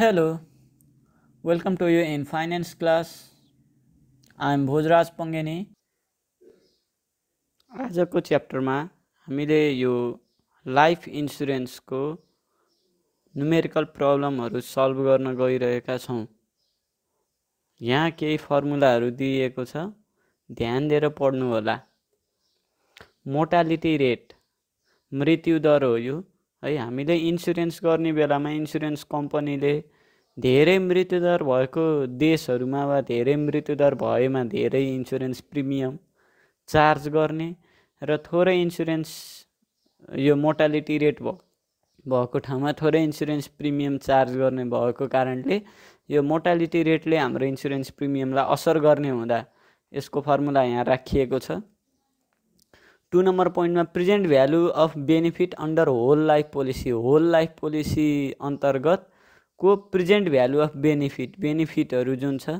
Hello, welcome to you in finance class. I am Bhojraj Pangeni. आजको च्याप्टरमा हामीले यो लाइफ इन्सुरेन्सको न्युमेरिकल प्रब्लमहरू सल्भ गर्न गइरहेका छौँ यहाँ केही फर्मुलाहरू दिइएको छ ध्यान दिएर पढ्नु होला मोर्टालिटी रेट मृत्यु दर हो यो है हामीले इन्सुरेन्स गर्ने बेलामा इन्सुरेन्स कम्पनीले धेरै मृत्युदर भएको देशहरूमा वा धेरै मृत्युदर भएमा धेरै इन्सुरेन्स प्रिमियम चार्ज गर्ने र थोरै इन्सुरेन्स यो मोर्टालिटी रेट भएको ठाउँमा थोरै इन्सुरेन्स प्रिमियम चार्ज गर्ने भएको कारणले यो मोर्टालिटी रेटले हाम्रो इन्सुरेन्स प्रिमियमलाई असर गर्ने हुँदा यसको फर्मुला यहाँ राखिएको छ टु नम्बर पोइन्टमा present value of benefit under whole life policy whole life policy अन्तर्गत को प्रेजेन्ट भ्यालु अफ बेनिफिट बेनिफिटहरू जुन छ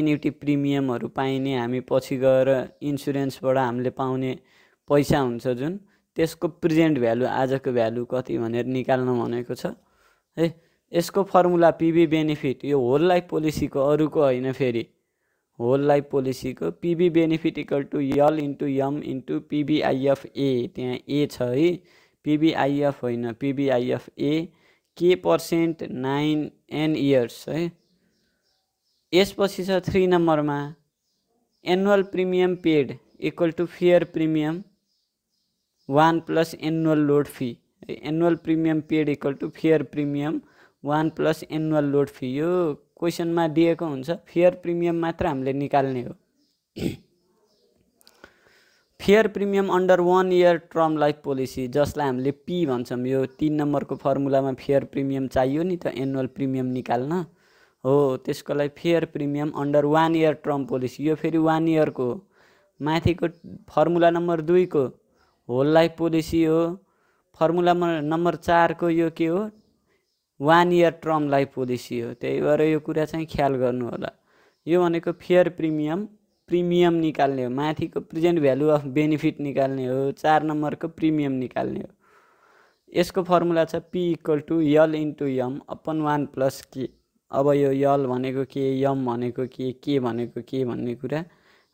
एन्युटी प्रिमियमहरू पाइने हामी पछि गएर इन्सुरेन्सबाट हामीले पाउने पैसा हुन्छ जुन त्यसको प्रेजेन्ट भ्यालु आजको भ्यालु कति भनेर निकाल्न भनेको छ है यसको फर्मुला पिबी बेनिफिट यो होल लाइफ पोलिसीको अरूको होइन फेरि होल लाइफ पोलिसीको PV benefit equal to L into M into PVIF A त्यहाँ ए छ है पिबिआइएफ होइन PVIF A K percent nine an years है यसपछि छ थ्री नम्बरमा annual premium paid equal to fair premium one plus annual load fee annual premium paid equal to fair premium one plus annual load fee यो क्वेसनमा दिएको हुन्छ fair premium मात्र हामीले निकाल्ने हो fair premium under one year term life policy जसलाई हामीले पी भन्छौँ यो तिन नम्बरको फर्मुलामा फेयर प्रिमियम चाहियो नि त एनुअल प्रिमियम निकाल्न हो त्यसको लागि fair premium under one year term policy यो फेरि वान इयरको हो माथिको फर्मुला नम्बर दुईको होल लाइफ पोलिसी हो फर्मुला नम्बर चारको यो के हो one year term life policy हो त्यही भएर यो कुरा चाहिँ ख्याल गर्नु होला यो भनेको फेयर प्रिमियम प्रिमियम निकाल्ने हो माथिको प्रेजेन्ट भ्यालु अफ बेनिफिट निकाल्ने हो चार नम्बरको प्रिमियम निकाल्ने हो यसको फर्मुला छ P equal to L into यम अपन वान प्लस के अब यो यल भनेको के यम भनेको के के भनेको के भन्ने कुरा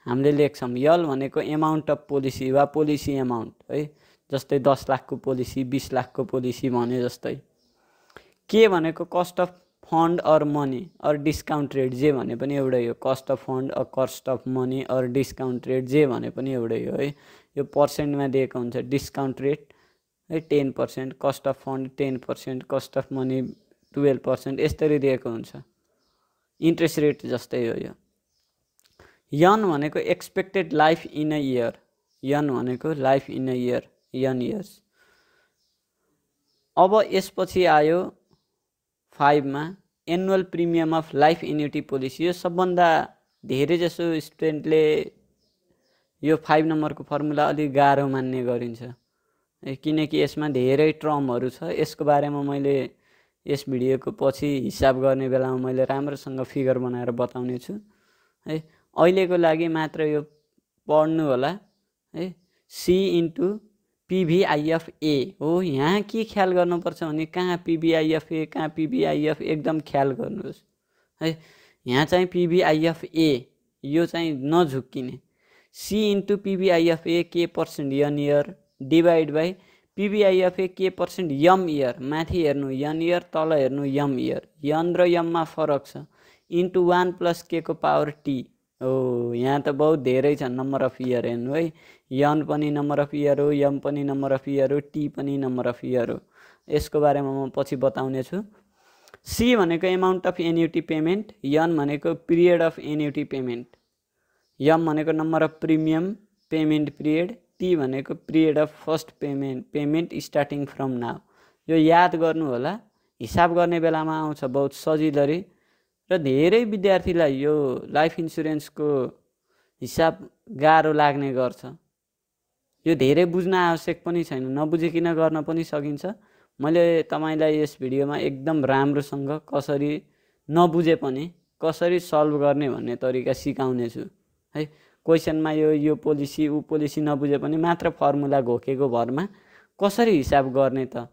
हामीले लेख्छौँ यल भनेको एमाउन्ट अफ पोलिसी वा पोलिसी एमाउन्ट है जस्तै दस लाखको पोलिसी बिस लाखको पोलिसी भने जस्तै के भनेको cost of fund or money or discount rate जे भने पनि एउटै हो cost of fund or cost of money or discount rate जे भने पनि एउटै हो है यो पर्सेन्टमा दिएको हुन्छ डिस्काउन्ट रेट है ten percent cost of fund ten percent cost of money twelve percent यस्तरी दिएको हुन्छ इन्ट्रेस्ट रेट जस्तै हो यो यन भनेको expected life in a year यन भनेको life in a year N years अब यसपछि आयो फाइभमा annual premium of life annuity policy यो सबभन्दा धेरैजसो स्टुडेन्टले यो फाइभ नम्बरको फर्मुला अलिक गाह्रो मान्ने गरिन्छ किनकि यसमा धेरै ट्रमहरू छ यसको बारेमा मैले यस भिडियोको पछि हिसाब गर्ने बेलामा मैले राम्रोसँग फिगर बनाएर बताउने छु है अहिलेको लागि मात्र यो पढ्नु होला है सी इन्टु पिभिआइएफए हो यहाँ के ख्याल गर्नुपर्छ भने कहाँ पिभिआइएफए कहाँ पिभिआइएफ एकदम ख्याल गर्नुहोस् है यहाँ चाहिँ पिभिआइएफए यो चाहिँ नझुक्किने C into PVIFA K percent N year divide by PVIFA K percent M year माथि हेर्नु यन इयर तल हेर्नु यम इयर यन र यममा फरक छ इन्टु वान प्लस के को पावर टी ओ यहाँ त बहुत धेरै छन् नम्बर अफ इयर हेर्नु है यन पनि नम्बर अफ इयर हो यम पनि नम्बर अफ इयर हो टी पनि नम्बर अफ इयर हो यसको बारेमा म पछि बताउने छु सी भनेको amount of annuity payment N भनेको period of annuity payment M भनेको number of premium payment period T भनेको period of first payment payment starting from now यो याद गर्नु होला हिसाब गर्ने बेलामा आउँछ बहुत सजिलरी र धेरै विद्यार्थीलाई यो लाइफ इन्सुरेन्सको हिसाब गाह्रो लाग्ने गर्छ यो धेरै बुझ्न आवश्यक पनि छैन नबुझिकन गर्न पनि सकिन्छ मैले तपाईँलाई यस भिडियोमा एकदम राम्रोसँग कसरी नबुझे पनि कसरी सल्भ गर्ने भन्ने तरिका सिकाउनेछु है क्वेसनमा यो यो पोलिसी ऊ पोलिसी नबुझे पनि मात्र फर्मुला घोकेको भरमा कसरी हिसाब गर्ने त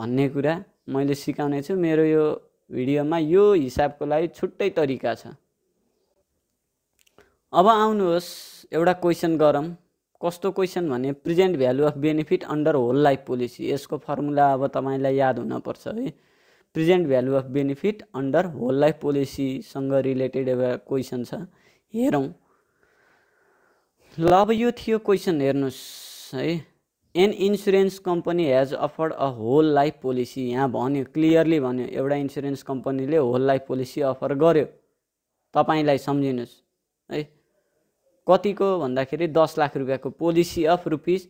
भन्ने कुरा मैले सिकाउने छु मेरो यो भिडियोमा यो हिसाबको लागि छुट्टै तरिका छ अब आउनुहोस् एउटा क्वेसन गरौँ कस्तो क्वेसन भने present value of benefit under whole life policy यसको फर्मुला अब तपाईँलाई याद हुनपर्छ है present value of benefit under whole life पोलिसीसँग रिलेटेड एउटा क्वेसन छ हेरौँ ल अब यो थियो क्वेसन हेर्नुहोस् है an insurance company has offered a whole life policy यहाँ भन्यो क्लियरली भन्यो एउटा इन्सुरेन्स कम्पनीले होल लाइफ पोलिसी अफर गर्यो तपाईँलाई सम्झिनुहोस् है कतिको भन्दाखेरि दस लाख रुपियाँको policy of rupees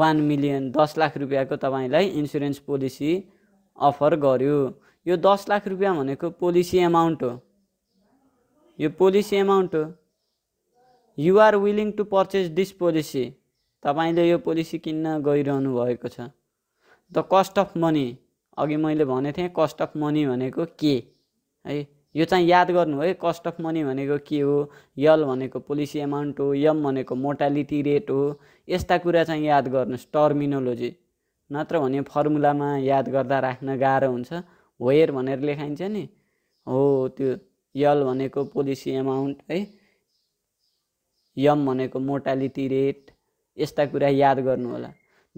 one million दस लाख रुपियाँको तपाईँलाई इन्सुरेन्स पोलिसी अफर गर्यो यो दस लाख रुपियाँ भनेको पोलिसी एमाउन्ट हो यो पोलिसी एमाउन्ट हो you're willing to purchase this policy तपाईँले यो पोलिसी किन्न गइरहनु भएको छ द कस्ट अफ मनी अघि मैले भनेको थिएँ कस्ट अफ मनी भनेको के है यो चाहिँ याद गर्नु है कस्ट अफ मनी भनेको के हो यल भनेको पोलिसी एमाउन्ट हो यम भनेको मोर्टालिटी रेट हो यस्ता कुरा चाहिँ याद गर्नुहोस् टर्मिनोलोजी नत्र भने फर्मुलामा याद गर्दा राख्न गाह्रो हुन्छ वेयर भनेर लेखाइन्छ नि हो त्यो यल भनेको पोलिसी एमाउन्ट है यम भनेको मोर्टालिटी रेट यस्ता कुरा याद गर्नु होला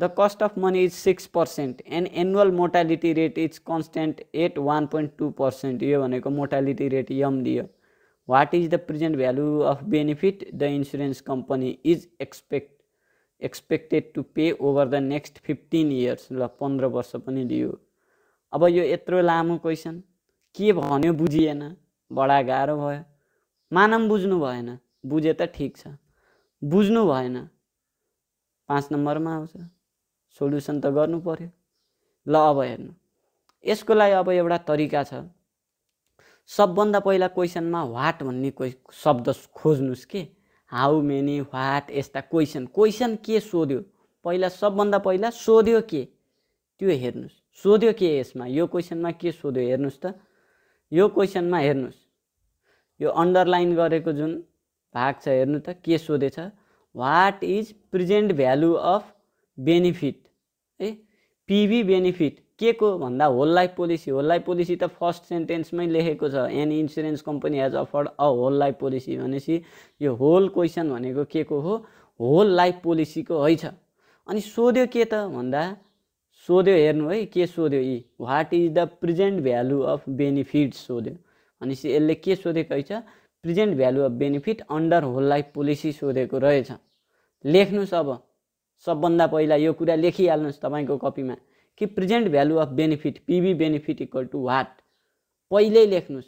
the cost of money is six percent and annual mortality rate is constant at one point two percent यो भनेको मोर्टालिटी रेट यम दियो what is the present value of benefit the insurance company is expect expected to pay over the next fifteen years ल पन्ध्र वर्ष पनि दियो अब यो यत्रो लामो क्वेसन के भन्यो बुझिएन बडा गाह्रो भयो मानम बुझ्नु भएन बुझे त ठिक छ बुझ्नु भएन पाँच नम्बरमा आउँछ सोल्युसन त गर्नु पऱ्यो ल अब हेर्नु यसको लागि अब एउटा तरिका छ सबभन्दा पहिला क्वेसनमा वाट भन्ने कोइ शब्द खोज्नुहोस् के हाउ मेनी वाट यस्ता क्वेसन क्वेसन के सोध्यो पहिला सबभन्दा पहिला सोध्यो के त्यो हेर्नुहोस् सोध्यो के यसमा यो क्वेसनमा के सोध्यो हेर्नुहोस् त यो क्वेसनमा हेर्नुहोस् यो अन्डरलाइन गरेको जुन भाग छ हेर्नु त के सोधेछ what is present value of benefit है पिभी बेनिफिट के को भन्दा whole life policy whole life policy त फर्स्ट सेन्टेन्समै लेखेको छ an insurance company has offered a whole life policy भनेपछि यो होल क्वेसन भनेको के को हो होल लाइफ पोलिसीको है छ अनि सोध्यो के त भन्दा सोध्यो हेर्नु है के सोध्यो यी what is the present value of benefit सोध्यो भनेपछि यसले के सोधेको रहेछ छ present value of benefit under whole life policy सोधेको रहेछ लेख्नुहोस् अब सबभन्दा पहिला यो कुरा लेखिहाल्नुहोस् तपाईँको कपीमा कि present value of benefit PV benefit equal to what पहिल्यै लेख्नुहोस्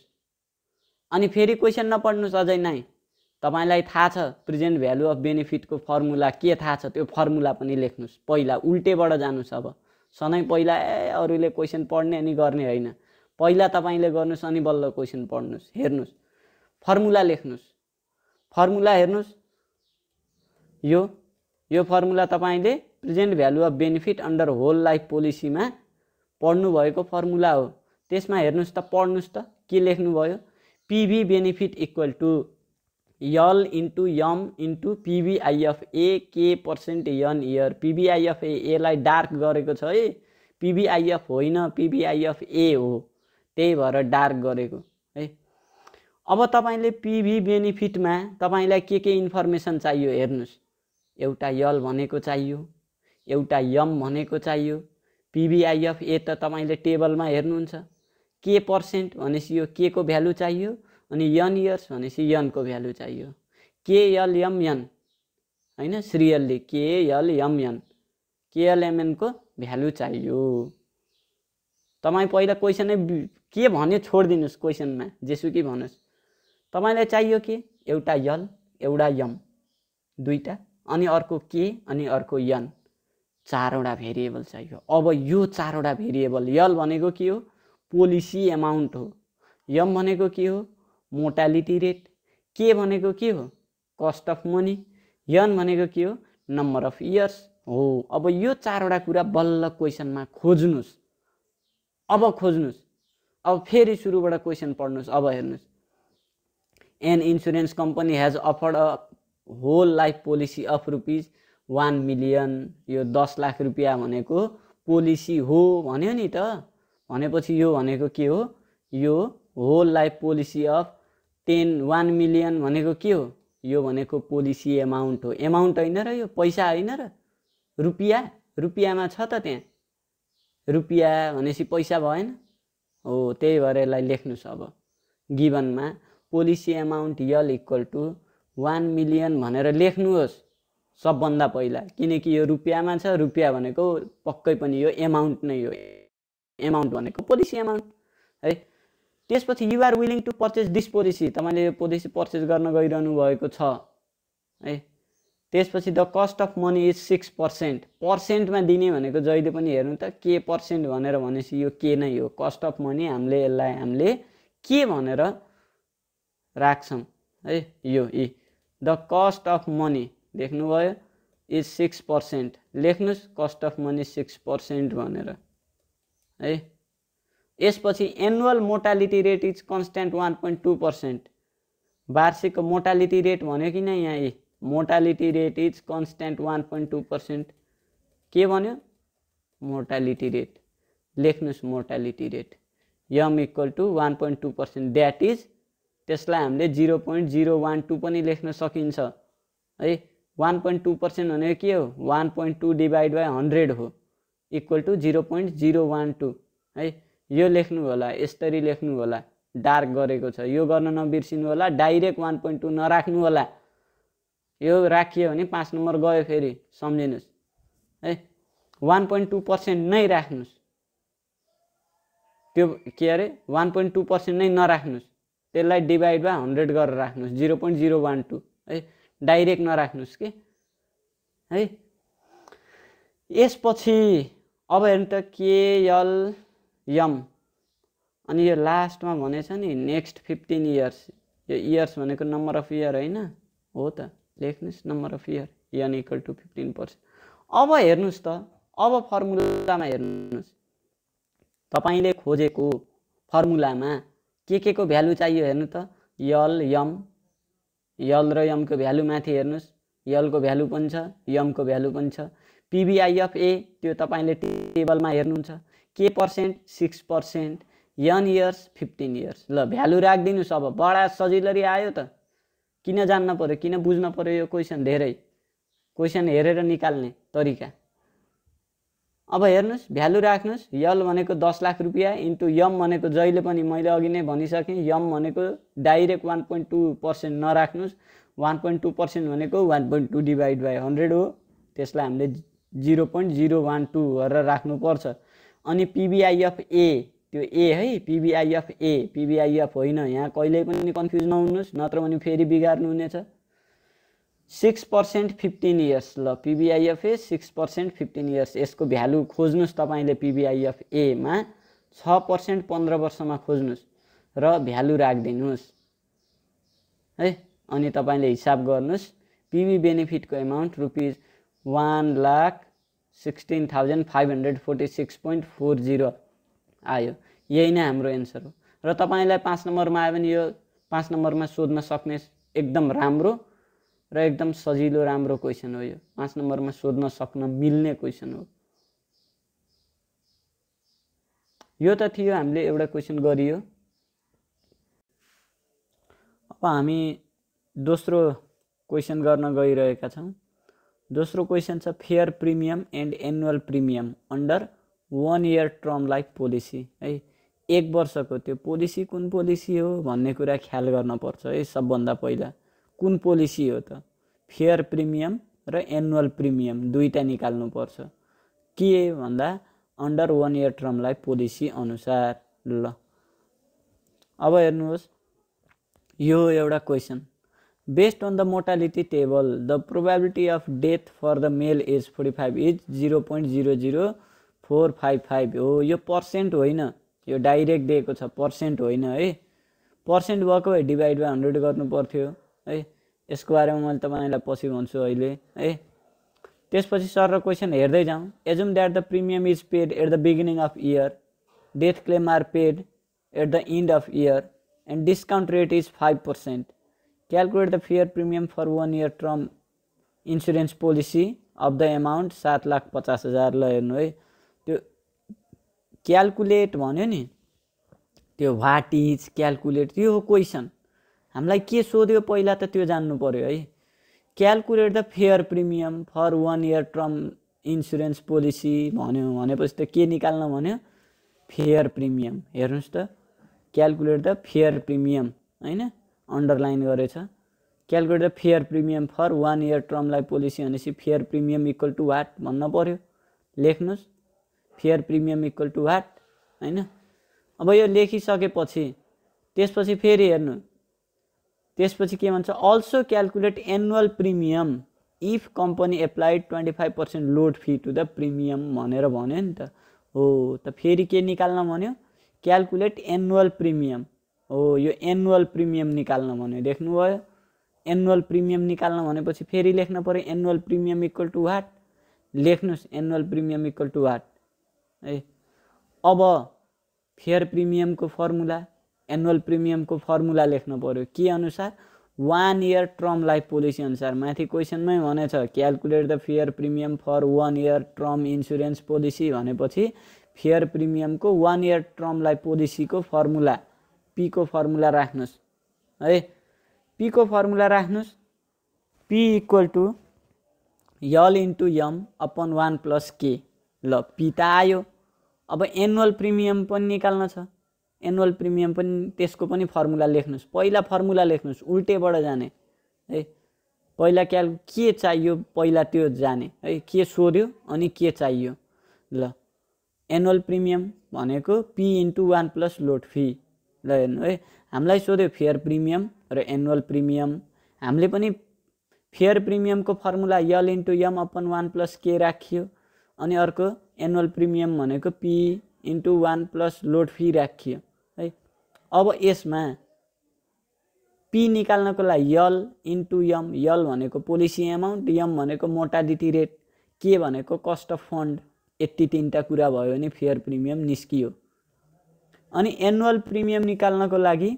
अनि फेरि क्वेसन नपढ्नुहोस् अझै नै तपाईँलाई थाहा छ प्रेजेन्ट भ्यालु अफ बेनिफिटको फर्मुला के थाहा छ त्यो फर्मुला पनि लेख्नुहोस् पहिला उल्टेबाट जानुहोस् अब सधैँ पहिला ए अरूले क्वेसन पढ्ने अनि गर्ने होइन पहिला तपाईँले गर्नुहोस् अनि बल्ल क्वेसन पढ्नुहोस् हेर्नुहोस् फर्मुला लेख्नुहोस् फर्मुला हेर्नुहोस् यो यो फर्मुला तपाईँले present value of benefit under whole life पोलिसीमा पढ्नुभएको फर्मुला हो त्यसमा हेर्नुहोस् त पढ्नुहोस् त के लेख्नुभयो PV benefit equal to L into M into PVIF A K percent N year ए एलाई डार्क गरेको छ है पिभिआइएफ होइन पिबिआइएफ ए हो त्यही भएर डार्क गरेको है अब तपाईँले पिभी बेनिफिटमा तपाईँलाई के के इन्फर्मेसन चाहियो हेर्नुहोस् एउटा यल भनेको चाहियो एउटा यम भनेको चाहियो पिबिआइएफ ए त तपाईँले टेबलमा हेर्नुहुन्छ के पर्सेन्ट भनेपछि यो के को भ्यालु चाहियो अनि यन इयर्स भनेपछि यनको भ्यालु चाहियो के यल यम यन होइन सिरियल्ली के यल यम यन केएलएमएनको भ्यालु चाहियो तपाईँ पहिला क्वेसनै के भन्यो छोडिदिनुहोस् क्वेसनमा जेसुकी भन्नुहोस् तपाईँलाई चाहियो के एउटा यल एउटा यम दुईवटा अनि अर्को के अनि अर्को यन चारवटा भेरिएबल चाहियो अब यो चारवटा भेरिएबल यल भनेको के हो पोलिसी एमाउन्ट हो यम भनेको के हो मोर्टालिटी रेट के भनेको के हो कस्ट अफ मनी यन भनेको के हो नम्बर अफ इयर्स हो अब यो चारवटा कुरा बल्ल क्वेसनमा खोज्नुहोस् अब खोज्नुहोस् अब फेरि सुरुबाट क्वेसन पढ्नुहोस् अब हेर्नुहोस् an insurance company has offered a whole life policy of rupees one million यो दस लाख रुपियाँ भनेको पोलिसी हो भन्यो नि त भनेपछि यो भनेको के हो यो whole life policy of ten one million भनेको के हो यो भनेको पोलिसी एमाउन्ट हो एमाउन्ट होइन र यो पैसा होइन र रुपियाँ रुपियाँमा छ त त्यहाँ रुपियाँ भनेपछि पैसा भएन हो त्यही भएर यसलाई लेख्नुहोस् अब गिभनमा policy amount L equal to one million भनेर लेख्नुहोस् सबभन्दा पहिला किनकि यो रुपियाँमा छ रुपियाँ भनेको पक्कै पनि यो एमाउन्ट नै हो एमाउन्ट भनेको पोलिसी एमाउन्ट है त्यसपछि you're willing to purchase this policy तपाईँले यो पोलिसी पर्चेस गर्न गइरहनु भएको छ है त्यसपछि the cost of money is six percent पर्सेन्टमा दिने भनेको जहिले पनि हेर्नु त के पर्सेन्ट भनेर भनेपछि यो के नै हो कस्ट अफ मनी हामीले यसलाई हामीले के भनेर राख्छौँ है यो यी द कस्ट अफ मनी लेख्नुभयो इज सिक्स पर्सेन्ट लेख्नुहोस् cost of money six percent भनेर है यसपछि annual mortality rate is constant one point two percent वार्षिकको मोर्टालिटी रेट भन्यो किन यहाँ ए mortality rate is constant one point two percent के भन्यो मोर्टालिटी रेट लेख्नुहोस् mortality rate M equal to one point two percent that is त्यसलाई हामीले zero point zero one two पनि लेख्न सकिन्छ है वान पोइन्ट टू पर्सेन्ट भनेको के हो one point two divide by hundred हो equal to zero point zero one two है यो लेख्नु होला यसरी लेख्नु होला डार्क गरेको छ यो गर्न नबिर्सिनु होला डाइरेक्ट वान पोइन्ट टू नराख्नु होला यो राखियो भने पाँच नम्बर गयो फेरि सम्झिनुहोस् है वान पोइन्ट टू पर्सेन्ट नै राख्नुहोस् त्यो के अरे वान पोइन्ट टू पर्सेन्ट नै नराख्नुहोस् त्यसलाई डिभाइड बाई हन्ड्रेड गरेर राख्नुहोस् zero point zero one two है डाइरेक्ट नराख्नुहोस् कि है यसपछि अब हेर्नु त केएल यम अनि यो लास्टमा भनेछ नि नेक्स्ट फिफ्टिन इयर्स यो इयर्स भनेको नम्बर अफ इयर होइन हो त लेख्नुहोस् number of year n equal to fifteen percent अब हेर्नुहोस् त अब फर्मुलामा हेर्नुहोस् तपाईँले खोजेको फर्मुलामा के के को भ्यालु चाहियो हेर्नु त यल यम यल र यमको भ्यालु माथि हेर्नुहोस् यलको भ्यालु पनि छ यमको भ्यालु पनि छ पिबिआइएफ ए त्यो तपाईँले टेबलमा हेर्नुहुन्छ के percent six percent n years fifteen years ल भ्यालु राखिदिनुहोस् अब बडा सजिलरी आयो त किन जान्न पऱ्यो किन बुझ्न पऱ्यो यो क्वेसन धेरै क्वेसन हेरेर निकाल्ने तरिका अब हेर्नुहोस् भ्यालु राख्नुहोस् यल भनेको दस लाख रुपियाँ इन्टु यम भनेको जहिले पनि मैले अघि नै भनिसकेँ यम भनेको direct one point two percent नराख्नुहोस् वान पोइन्ट टू पर्सेन्ट भनेको one point two divide by hundred हो त्यसलाई हामीले zero point zero one two गरेर राख्नुपर्छ अनि पिबिआइएफ ए त्यो ए है पिबिआइएफ ए पिबिआइएफ होइन यहाँ कहिल्यै पनि कन्फ्युज नहुनुहोस् नत्र भने फेरि बिगार्नुहुनेछ सिक्स पर्सेन्ट फिफ्टिन इयर्स ल PVIFA six percent fifteen years यसको भ्यालु खोज्नुहोस् तपाईँले पिबिआइएफएमा छ पर्सेन्ट पन्ध्र वर्षमा खोज्नुहोस् र भ्यालु राखिदिनुहोस् है अनि तपाईँले हिसाब गर्नुहोस् पिबी बेनिफिटको amount rupees one lakh sixteen thousand five hundred forty six point four zero आयो यही नै हाम्रो एन्सर हो र तपाईँलाई पाँच नम्बरमा आयो भने यो पाँच नम्बरमा सोध्न सक्ने एकदम राम्रो र एकदम सजिलो राम्रो क्वेसन हो यो पाँच नम्बरमा सोध्न सक्न मिल्ने क्वेसन हो यो त थियो हामीले एउटा क्वेसन गरियो अब हामी दोस्रो क्वेसन गर्न गइरहेका छौँ दोस्रो क्वेसन छ fair premium and annual premium under one year term life policy है एक वर्षको त्यो पोलिसी कुन पोलिसी हो भन्ने कुरा ख्याल गर्नुपर्छ है सबभन्दा पहिला कुन पोलिसी हो त फेयर प्रिमियम र एनुअल प्रिमियम दुईवटा निकाल्नुपर्छ के भन्दा अन्डर वान इयर टर्मलाई पोलिसी अनुसार ल अब हेर्नुहोस् यो एउटा question based on the mortality table the probability of death for the male is forty five is zero point zero zero four five five हो यो पर्सेन्ट होइन यो डाइरेक्ट दिएको छ पर्सेन्ट होइन है पर्सेन्ट भएको भए डिभाइड बाई हन्ड्रेड गर्नु पर्थ्यो है यसको बारेमा मैले तपाईँलाई पछि भन्छु अहिले है त्यसपछि सर र क्वेसन हेर्दै जाउँ assume that the premium is paid at the beginning of year death claim are paid at the end of year and discount rate is five percent calculate the fair premium for one year term insurance policy of the amount सात लाख पचास हजार ल हेर्नु है त्यो calculate भन्यो नि त्यो वाट इज क्यालकुलेट त्यो हो क्वेसन हामीलाई के सोध्यो पहिला त त्यो जान्नु पऱ्यो है calculate the fair premium for one year term insurance policy भन्यो भनेपछि त के निकाल्न भन्यो फेयर प्रिमियम हेर्नुहोस् त क्यालकुलेट द फेयर प्रिमियम होइन अन्डरलाइन गरेछ calculate the fair premium for one year टर्मलाई पोलिसी भनेपछि fair premium equal to what भन्न पऱ्यो लेख्नुहोस् fair premium equal to what होइन अब यो लेखिसकेपछि त्यसपछि फेरि हेर्नु त्यसपछि के भन्छ also calculate annual premium if company applied twenty five percent load fee to the premium भनेर भन्यो नि त हो त फेरि के निकाल्न भन्यो क्यालकुलेट एनुअल प्रिमियम हो यो एनुअल प्रिमियम निकाल्न भन्यो देख्नुभयो एनुअल प्रिमियम निकाल्न भनेपछि फेरि लेख्न पऱ्यो annual premium equal to what लेख्नुहोस् annual premium equal to what है अब फेयर प्रिमियमको फर्मुला एनुअल प्रिमियमको फर्मुला लेख्नु पऱ्यो के अनुसार one year term life policy अनुसार माथि क्वेसनमै भनेछ calculate the fair premium for one year term insurance policy भनेपछि फेयर प्रिमियमको वान इयर टर्म लाइफ पोलिसीको फर्मुला पीको फर्मुला राख्नुहोस् है पीको फर्मुला राख्नुहोस् P equal to L into यम अपन वान प्लस के ल पी त आयो अब एनुअल प्रिमियम पनि निकाल्न छ एनुअल प्रिमियम पनि त्यसको पनि फर्मुला लेख्नुहोस् पहिला फर्मुला लेख्नुहोस् उल्टेबाट जाने है पहिला क्या के चाहियो पहिला त्यो जाने है के सोध्यो अनि के चाहियो ल एनुअल प्रिमियम भनेको P into one plus load fee ल हेर्नु है हामीलाई सोध्यो फेयर प्रिमियम र एनुअल प्रिमियम हामीले पनि फेयर प्रिमियमको फर्मुला यल इन्टु यम अपन वान प्लस के राखियो अनि अर्को एनुअल प्रिमियम भनेको P into one plus load fee राखियो अब यसमा पी निकाल्नको लागि यल इन्टु यम यल भनेको पोलिसी एमाउन्ट यम भनेको मोटालिटी रेट के भनेको कस्ट अफ फन्ड यति तिनवटा कुरा भयो भने फेयर प्रिमियम निस्कियो अनि एनुअल प्रिमियम निकाल्नको लागि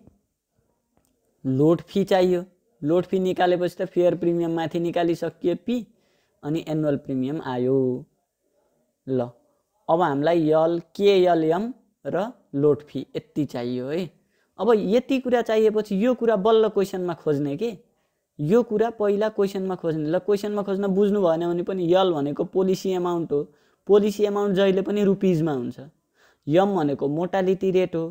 लोड फी चाहियो लोड फी निकालेपछि त फेयर प्रिमियम माथि निकालिसकियो पी अनि एनुअल प्रिमियम आयो ल अब हामीलाई यल के यल यम र लोड फी यति चाहियो है अब यति कुरा चाहिएपछि यो कुरा बल्ल क्वेसनमा खोज्ने कि यो कुरा पहिला क्वेसनमा खोज्ने ल क्वेसनमा खोज्न बुझ्नु भएन भने पनि यल भनेको पोलिसी एमाउन्ट हो पोलिसी एमाउन्ट जहिले पनि रुपिजमा हुन्छ यम भनेको मोर्टालिटी रेट हो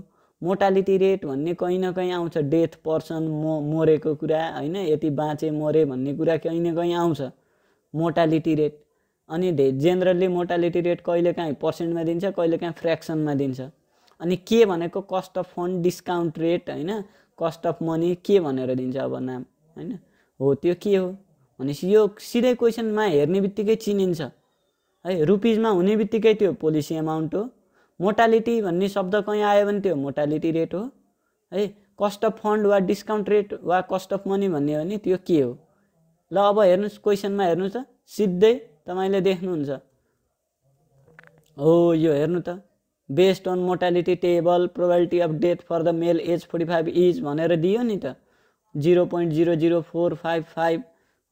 मोर्टालिटी रेट भन्ने कहीँ न कहीँ आउँछ डेथ पर्सन मो मरेको कुरा होइन यति बाँचे मरे भन्ने कुरा कहीँ न कहीँ आउँछ मोर्टालिटी रेट अनि जेनरली मोर्टालिटी रेट कहिले काहीँ पर्सेन्टमा दिन्छ कहिले काहीँ फ्रेक्सनमा दिन्छ अनि के भनेको cost of fund discount rate होइन कस्ट अफ मनी के भनेर दिन्छ अब नाम होइन हो त्यो के हो भनेपछि यो सिधै क्वेसनमा हेर्ने बित्तिकै चिनिन्छ है रुपिजमा हुने बित्तिकै त्यो पोलिसी एमाउन्ट हो मोटालिटी भन्ने शब्द कहीँ आयो भने त्यो मोटालिटी रेट हो है कस्ट अफ फन्ड वा डिस्काउन्ट रेट वा कस्ट अफ मनी भन्ने हो भने त्यो के हो ल अब हेर्नुहोस् क्वेसनमा हेर्नु त सिधै तपाईँले देख्नुहुन्छ हो यो हेर्नु त based on mortality table probability of death for the male age forty five is भनेर दियो नि त zero point zero zero four five five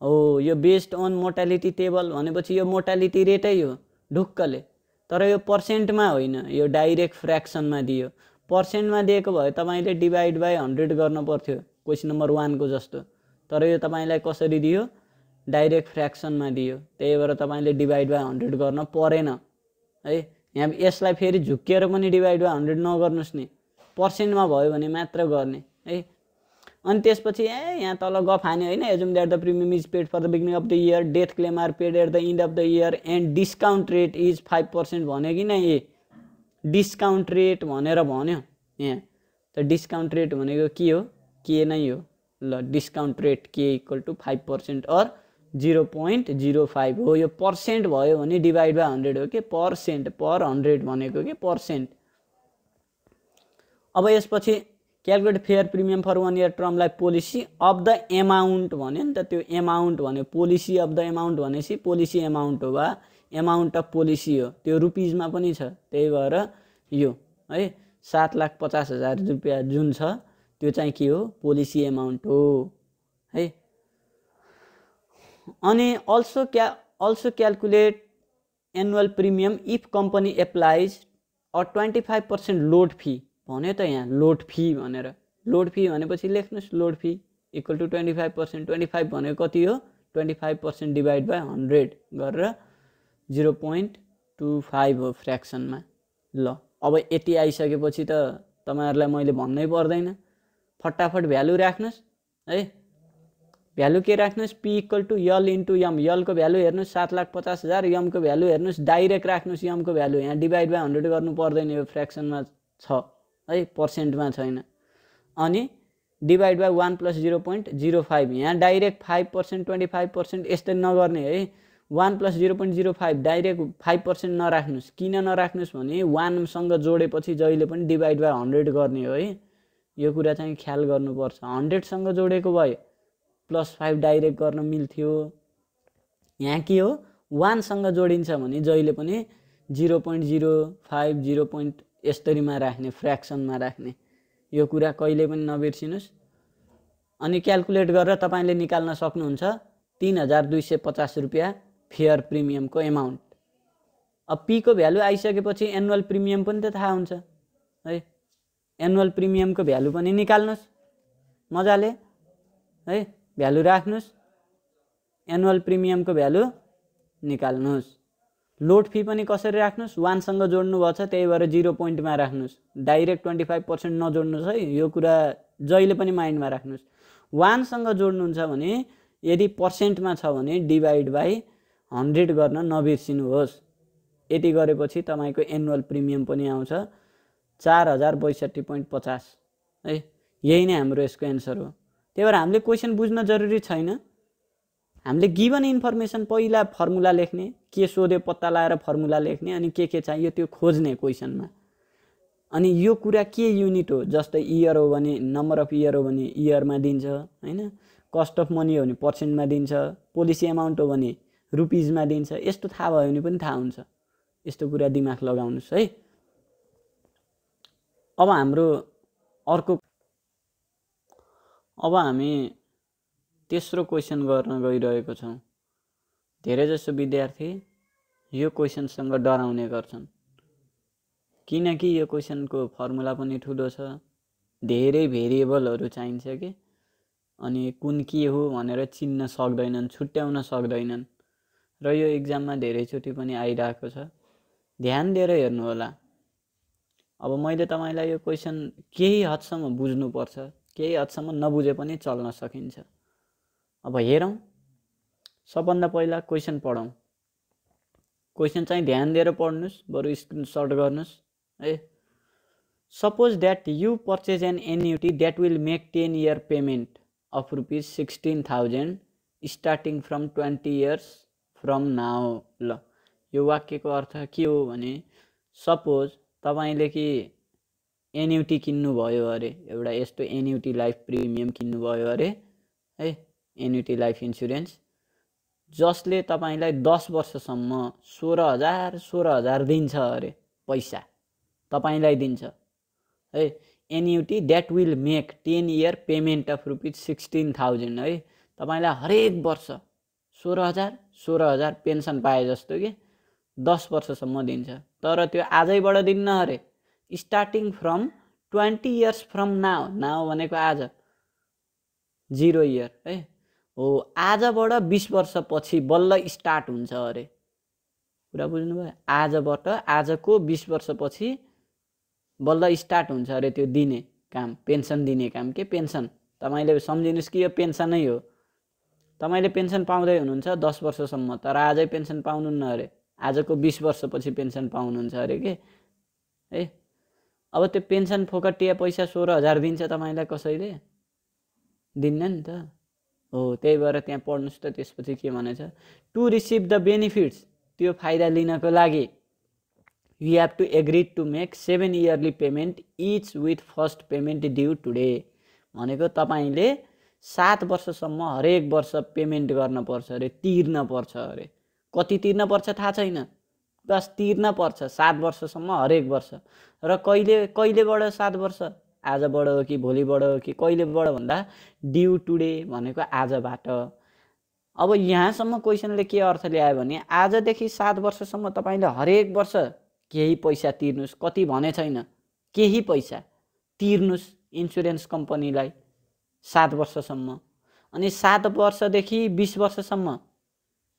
हो यो बेस्ड अन मोर्टालिटी टेबल भनेपछि यो मोर्टालिटी रेटै हो ढुक्कले तर यो पर्सेन्टमा होइन यो डाइरेक्ट फ्रेक्सनमा दियो पर्सेन्टमा दिएको भए तपाईँले डिभाइड बाई हन्ड्रेड गर्नु पर्थ्यो क्वेसन नम्बर वानको जस्तो तर यो तपाईँलाई कसरी दियो डाइरेक्ट फ्रेक्सनमा दियो त्यही भएर तपाईँले डिभाइड बाई हन्ड्रेड गर्न परेन है यहाँ यसलाई फेरि झुक्किएर पनि डिभाइड बाई हन्ड्रेड नगर्नुहोस् नि पर्सेन्टमा भयो भने मात्र गर्ने है अनि त्यसपछि ए यहाँ तल गफ हाने होइन assume that the premium is paid for the beginning of the year death claim are paid at the end of the year and discount rate is five percent भन्यो कि नै ए डिस्काउन्ट रेट भनेर भन्यो यहाँ त डिस्काउन्ट रेट भनेको के हो के नै हो ल डिस्काउन्ट रेट के equal to five percent or zero point zero five हो यो पर्सेन्ट भयो भने डिभाइड बाई हन्ड्रेड हो कि पर्सेन्ट पर हन्ड्रेड भनेको कि पर्सेन्ट अब यसपछि calculate fair premium for one year टर्मलाई पोलिसी अफ द एमाउन्ट भन्यो नि त त्यो एमाउन्ट भन्यो पोलिसी अफ द एमाउन्ट भनेपछि पोलिसी एमाउन्ट हो वा एमाउन्ट अफ पोलिसी हो त्यो रुपिजमा पनि छ त्यही भएर यो है सात लाख पचास हजार रुपियाँ जुन छ त्यो चाहिँ के हो पोलिसी एमाउन्ट हो है अनि अल्सो क्या also calculate annual premium if company applies a twenty five percent load fee भन्यो त यहाँ लोड फी भनेर लोड फी भनेपछि लेख्नुहोस् load fee equal to twenty five percent twenty five भनेको कति हो twenty five percent divide by hundred गरेर जिरो पोइन्ट टू फाइभ हो फ्रेक्सनमा ल अब यति आइसकेपछि त तपाईँहरूलाई मैले भन्नै पर्दैन फटाफट भ्यालु राख्नुहोस् है भ्यालु के राख्नुहोस् P equal to L into m यलको भ्यालु हेर्नुहोस् सात लाख पचास हजार यमको भ्यालु हेर्नुहोस् डाइरेक्ट राख्नुहोस् यमको भ्यालु यहाँ डिभाइड बाई हन्ड्रेड गर्नु पर्दैन यो फ्रेक्सनमा छ है पर्सेन्टमा छैन अनि divide by one plus zero point zero five यहाँ direct five percent twenty five percent यस्तै नगर्ने है one plus zero point zero five direct five percent नराख्नुहोस् किन नराख्नुहोस् भने वानसँग जोडेपछि जहिले पनि डिभाइड बाई हन्ड्रेड गर्ने हो है यो कुरा चाहिँ ख्याल गर्नुपर्छ हन्ड्रेडसँग जोडेको भयो प्लस फाइभ डाइरेक्ट गर्न मिल्थ्यो यहाँ के हो वानसँग जोडिन्छ भने जहिले पनि zero point zero five zero point यस्तरीमा राख्ने फ्रेक्सनमा राख्ने यो कुरा कहिले पनि नबिर्सिनुहोस् अनि क्यालकुलेट गरेर तपाईँले निकाल्न सक्नुहुन्छ तिन हजार दुई सय पचास रुपियाँ फेयर प्रिमियमको एमाउन्ट अब पीको भ्यालु आइसकेपछि एनुअल प्रिमियम पनि त थाहा हुन्छ है एनुअल प्रिमियमको भ्यालु पनि निकाल्नुहोस् मजाले है भ्यालु राख्नुहोस् एनुअल प्रिमियमको भ्यालु निकाल्नुहोस् लोड फी पनि कसरी राख्नुहोस् वानसँग जोड्नुभएको छ त्यही भएर जिरो पोइन्टमा राख्नुहोस् डाइरेक्ट ट्वेन्टी फाइभ पर्सेन्ट नजोड्नुहोस् है यो कुरा जहिले पनि माइन्डमा राख्नुहोस् वानसँग जोड्नुहुन्छ भने यदि पर्सेन्टमा छ भने डिभाइड बाई हन्ड्रेड गर्न नबिर्सिनुहोस् यति गरेपछि तपाईँको एनुअल प्रिमियम पनि आउँछ चार हजार बैसठी पोइन्ट पचास है यही नै हाम्रो यसको एन्सर हो त्यही भएर हामीले क्वेसन बुझ्न जरुरी छैन हामीले गिभन इन्फर्मेसन पहिला फर्मुला लेख्ने के सोध्यो पत्ता लगाएर फर्मुला लेख्ने अनि के के चाहियो त्यो खोज्ने क्वेसनमा अनि यो कुरा के युनिट हो जस्तै इयर हो भने नम्बर अफ इयर हो भने इयरमा दिन्छ होइन कस्ट अफ मनी हो भने पर्सेन्टमा दिन्छ पोलिसी एमाउन्ट हो भने रुपिजमा दिन्छ यस्तो थाहा भयो भने पनि थाहा हुन्छ यस्तो कुरा दिमाग लगाउनुहोस् है अब हाम्रो अर्को अब हामी तेस्रो क्वेसन गर्न गइरहेको छौँ धेरैजसो विद्यार्थी यो क्वेसनसँग डराउने गर्छन् किनकि यो क्वेसनको फर्मुला पनि ठुलो छ धेरै भेरिएबलहरू चाहिन्छ कि अनि कुन के हो भनेर चिन्न सक्दैनन् छुट्याउन सक्दैनन् र यो इक्जाममा धेरैचोटि पनि आइरहेको छ ध्यान दिएर हेर्नुहोला अब मैले तपाईँलाई यो क्वेसन केही हदसम्म बुझ्नुपर्छ केही हदसम्म नबुझे पनि चल्न सकिन्छ अब हेरौँ सबभन्दा पहिला क्वेसन पढौँ क्वेसन चाहिँ ध्यान दिएर पढ्नुहोस् बरु स्क्रिन सर्ट गर्नुहोस् है suppose that you purchase an annuity that will make ten year payment of rupees sixteen thousand starting from twenty years from now ल यो वाक्यको अर्थ के हो भने सपोज तपाईँले कि एनयुटी किन्नुभयो अरे एउटा यस्तो एनयुटी लाइफ प्रिमियम किन्नुभयो अरे है एनयुटी लाइफ इन्सुरेन्स जसले तपाईँलाई दस वर्षसम्म सोह्र हजार सोह्र हजार दिन्छ अरे पैसा तपाईँलाई दिन्छ है annuity that will make ten year payment of rupees sixteen thousand है तपाईँलाई हरेक वर्ष सोह्र हजार सोह्र हजार पेन्सन पाए जस्तो कि दस वर्षसम्म दिन्छ तर त्यो आजैबाट दिन्न अरे starting from twenty years from now now भनेको आज जिरो इयर है हो आजबाट बिस वर्षपछि बल्ल स्टार्ट हुन्छ अरे कुरा बुझ्नुभयो आजबाट आजको बिस वर्षपछि बल्ल स्टार्ट हुन्छ अरे त्यो दिने काम पेन्सन दिने काम के पेन्सन तपाईँले सम्झिनुहोस् कि यो पेन्सनै हो तपाईँले पेन्सन पाउँदै हुनुहुन्छ दस वर्षसम्म तर आजै पेन्सन पाउनुहुन्न अरे आजको बिस वर्षपछि पेन्सन पाउनुहुन्छ अरे के है अब त्यो पेन्सन फोकटिया पैसा सोह्र हजार दिन्छ तपाईँलाई कसैले दिन्न नि त हो त्यही भएर त्यहाँ पढ्नुहोस् त त्यसपछि के भनेछ टु रिसिभ द बेनिफिट्स त्यो फाइदा लिनको लागि you have to agree to make seven yearly payment each with first payment due today भनेको तपाईँले सात वर्षसम्म हरेक वर्ष पेमेन्ट पर्छ अरे तिर्न पर्छ अरे कति तिर्न पर्छ थाहा छैन बस तिर्न पर्छ सात वर्षसम्म हरेक वर्ष र कहिले कहिलेबाट सात वर्ष आजबाट हो कि भोलिबाट हो कि कहिलेबाट भन्दा ड्यु टुडे भनेको आजबाट अब यहाँसम्म क्वेसनले के अर्थ ल्यायो भने आजदेखि सात वर्षसम्म तपाईँले हरेक वर्ष केही पैसा तिर्नुहोस् कति भने छैन केही पैसा तिर्नुहोस् इन्सुरेन्स कम्पनीलाई सात वर्षसम्म अनि सात वर्षदेखि बिस वर्षसम्म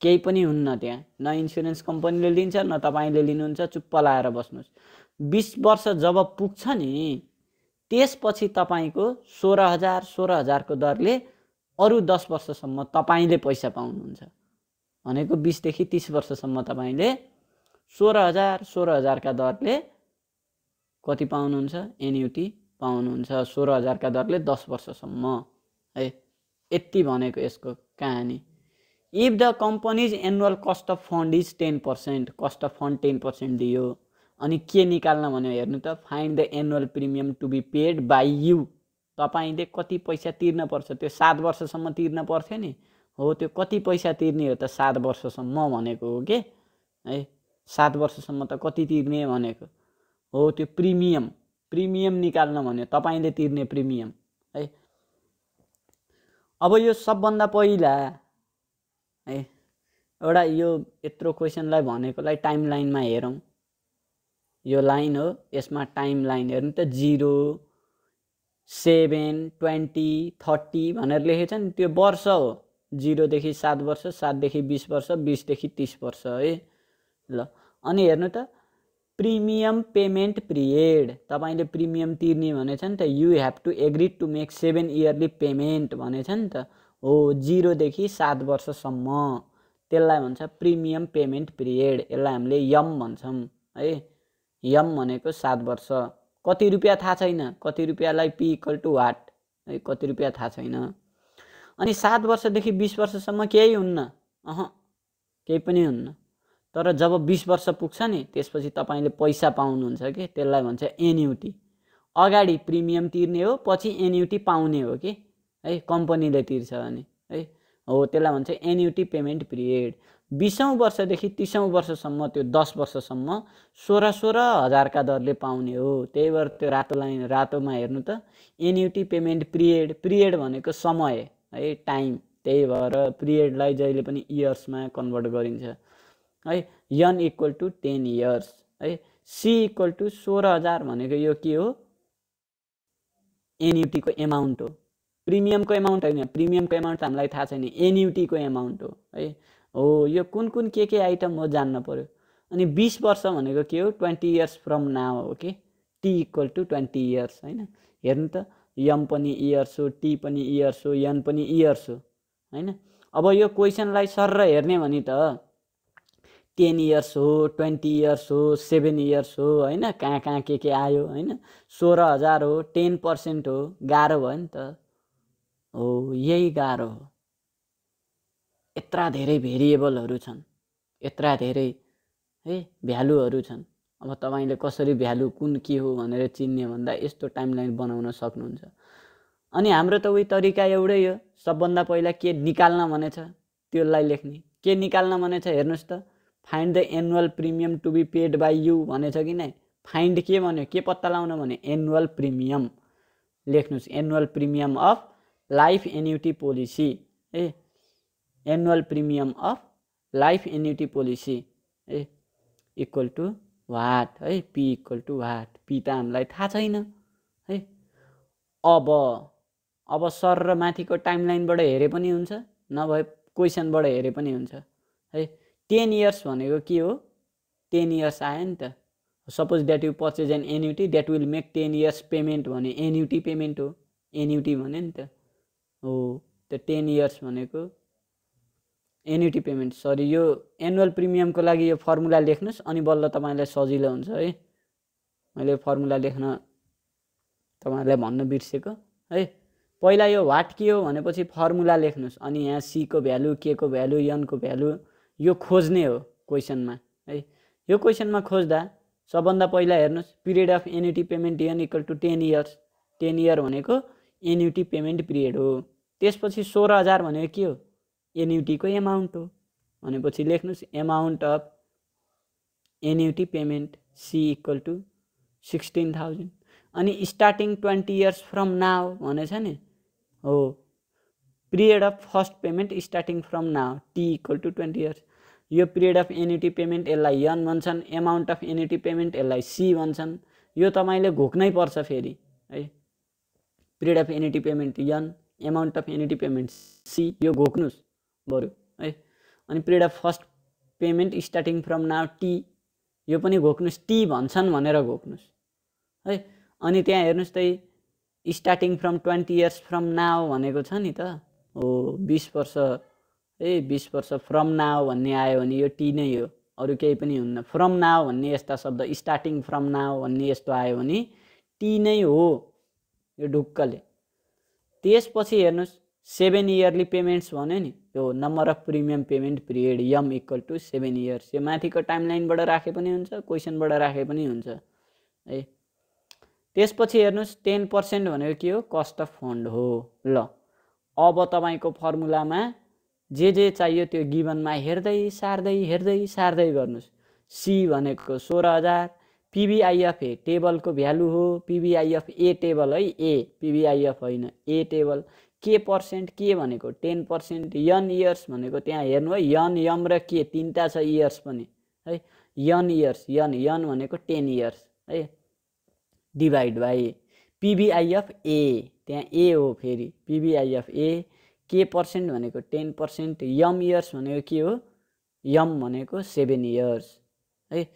केही पनि हुन्न त्यहाँ न इन्सुरेन्स कम्पनीले लिन्छ न तपाईँले लिनुहुन्छ चुप्प लाएर बस्नुहोस् बिस वर्ष जब पुग्छ नि त्यसपछि तपाईँको सोह्र हजार सोह्र हजारको दरले अरू दस वर्षसम्म तपाईँले पैसा पाउनुहुन्छ भनेको बिसदेखि तिस वर्षसम्म तपाईँले सोह्र हजार सोह्र हजारका दरले कति पाउनुहुन्छ एनयुटी पाउनुहुन्छ सोह्र हजारका दरले दस वर्षसम्म है यति भनेको यसको कहानी if the company's annual cost of fund is ten percent cost of fund ten percent दियो अनि के निकाल्न भन्यो हेर्नु त find the annual premium to be paid by you तपाईँले कति पैसा तिर्नपर्छ त्यो सात वर्षसम्म तिर्न पर्थ्यो नि हो त्यो कति पैसा तिर्ने हो त सात वर्षसम्म भनेको हो कि है सात वर्षसम्म त कति तिर्ने भनेको हो त्यो प्रिमियम प्रिमियम निकाल्न भन्यो तपाईँले तिर्ने प्रिमियम है अब यो सबभन्दा पहिला है एउटा यो यत्रो क्वेसनलाई भनेकोलाई टाइम लाइनमा हेरौँ यो लाइन हो यसमा टाइम लाइन हेर्नु त जिरो सेभेन ट्वेन्टी थर्टी भनेर लेखेको छ नि त्यो वर्ष हो जिरोदेखि सात वर्ष सातदेखि बिस वर्ष बिसदेखि तिस वर्ष है ल अनि हेर्नु त प्रिमियम पेमेन्ट पिरियड तपाईँले प्रिमियम तिर्ने भनेछ नि त you have to agree to make seven yearly payment भनेछ नि त हो जिरोदेखि सात वर्षसम्म त्यसलाई भन्छ प्रिमियम पेमेन्ट पिरियड यसलाई हामीले यम भन्छौँ है यम भनेको सात वर्ष कति रुपियाँ थाहा छैन कति रुपियाँलाई पी इक्वल टु वाट है कति रुपियाँ थाहा छैन अनि सात वर्षदेखि बिस वर्षसम्म केही हुन्न अह केही पनि हुन्न तर जब बिस वर्ष पुग्छ नि त्यसपछि तपाईँले पैसा पाउनुहुन्छ कि त्यसलाई भन्छ एन्युटी अगाडि प्रिमियम तिर्ने हो पछि एन्युटी पाउने हो कि है कम्पनीले तिर्छ भने है हो त्यसलाई भन्छ एन्युटी पेमेन्ट पिरियड बिसौँ वर्षदेखि तिसौँ वर्षसम्म त्यो दस वर्षसम्म सोह्र सोह्र हजारका दरले पाउने हो त्यही भएर त्यो रातो लाइन रातोमा हेर्नु त एनयुटी पेमेन्ट पिरियड पिरियड भनेको समय है टाइम त्यही भएर पिरियडलाई जहिले पनि इयर्समा कन्भर्ट गरिन्छ है n equal to ten years है सी इक्वल टु सोह्र हजार भनेको यो के हो एनयुटीको एमाउन्ट हो प्रिमियमको एमाउन्ट होइन प्रिमियमको एमाउन्ट हामीलाई थाहा छैन एनयुटीको एमाउन्ट हो है हो यो कुन कुन के के आइटम हो जान्न पऱ्यो अनि बिस वर्ष भनेको के हो ट्वेन्टी इयर्स फ्रम नाउ हो कि T equal to twenty years होइन हेर्नु त यम पनि इयर्स हो टी पनि इयर्स हो यन पनि इयर्स हो होइन अब यो क्वेसनलाई सर हेर्ने भने त टेन इयर्स हो ट्वेन्टी इयर्स हो सेभेन इयर्स हो होइन कहाँ कहाँ के के आयो होइन सोह्र हजार हो टेन पर्सेन्ट हो गाह्रो भयो नि त हो यही गाह्रो हो यत्र धेरै भेरिएबलहरू छन् यत्र धेरै है भ्यालुहरू छन् अब तपाईँले कसरी भ्यालु कुन के हो भनेर चिन्ने भन्दा यस्तो टाइमलाइन बनाउन सक्नुहुन्छ अनि हाम्रो त उही तरिका एउटै हो सबभन्दा पहिला के निकाल्न भनेछ त्यसलाई लेख्ने के निकाल्न भनेछ हेर्नुहोस् त find the annual premium to be paid by you भनेछ कि नै फाइन्ड के भन्यो के पत्ता लाउन भने एनुअल प्रिमियम लेख्नुहोस् annual premium of life annuity policy A annual premium of life annuity policy A equal to what है P equal to what P त हामीलाई थाहा छैन है अब अब सर र माथिको टाइमलाइनबाट हेरे पनि हुन्छ नभए क्वेसनबाट हेरे पनि हुन्छ है टेन इयर्स भनेको के हो टेन इयर्स आयो नि त suppose that you purchase an annuity that will make ten years payment भने एन्युटी पेमेन्ट हो एन्युटी भने नि त हो त्यो टेन इयर्स भनेको एन्युटी पेमेन्ट सरी यो एनुअल प्रिमियमको लागि यो फर्मुला लेख्नुहोस् अनि बल्ल तपाईँलाई सजिलो हुन्छ है मैले फर्मुला लेख्न तपाईँहरूलाई भन्न बिर्सेको है पहिला यो वाट के हो भनेपछि फर्मुला लेख्नुहोस् अनि यहाँ सीको भ्यालु के को भ्यालु यनको भ्यालु यो खोज्ने हो क्वेसनमा है यो क्वेसनमा खोज्दा सबभन्दा पहिला हेर्नुहोस् period of annuity payment n equal to ten years ten year भनेको एन्युटी पेमेन्ट पिरियड हो त्यसपछि सोह्र हजार भनेको के हो एनयुटीको एमाउन्ट हो भनेपछि लेख्नुहोस् amount of annuity payment C equal to sixteen thousand अनि starting twenty years from now भनेछ नि हो period of first payment starting from now T equal to twenty years यो पिरियड अफ एनयुटी पेमेन्ट यसलाई n भन्छन् amount of annuity payment यसलाई C भन्छन् यो तपाईँले घोक्नै पर्छ फेरि है period of annuity payment n amount of annuity payment C यो घोक्नुहोस् बरु है अनि period of first payment starting from now T यो पनि घोक्नुहोस् टी भन्छन् भनेर घोक्नुहोस् है अनि त्यहाँ हेर्नुहोस् त starting from twenty years from now भनेको छ नि त हो बिस वर्ष है बिस वर्ष फ्रम नाउ भन्ने आयो भने यो टी नै हो अरू केही पनि हुन्न फ्रम नाउ भन्ने यस्ता शब्द स्टार्टिङ फ्रम नाउ भन्ने यस्तो आयो भने टी नै हो यो ढुक्कले त्यसपछि हेर्नुहोस् सेभेन इयरली पेमेन्ट्स भन्यो नि यो number of premium payment period M equal to seven years यो माथिको टाइम लाइनबाट राखे पनि हुन्छ क्वेसनबाट राखे पनि हुन्छ है त्यसपछि हेर्नुहोस् टेन पर्सेन्ट भनेको के हो कस्ट अफ फन्ड हो ल अब तपाईँको फर्मुलामा जे जे चाहियो त्यो गिभनमा हेर्दै सार्दै हेर्दै सार्दै गर्नुहोस् सी भनेको सोह्र हजार पिबिआइएफ ए टेबलको भ्यालु हो पिबिआइएफ ए टेबल है ए पिबिआइएफ होइन ए टेबल के पर्सेन्ट के भनेको टेन पर्सेन्ट यन इयर्स भनेको त्यहाँ हेर्नु है यन यम र के तिनवटा छ इयर्स पनि है यन इयर्स यन यन भनेको टेन इयर्स है डिभाइड बाई पिबिआइएफ ए त्यहाँ ए हो फेरि पिबिआइएफ ए के पर्सेन्ट भनेको टेन पर्सेन्ट यम इयर्स भनेको के हो यम भनेको सेभेन इयर्स है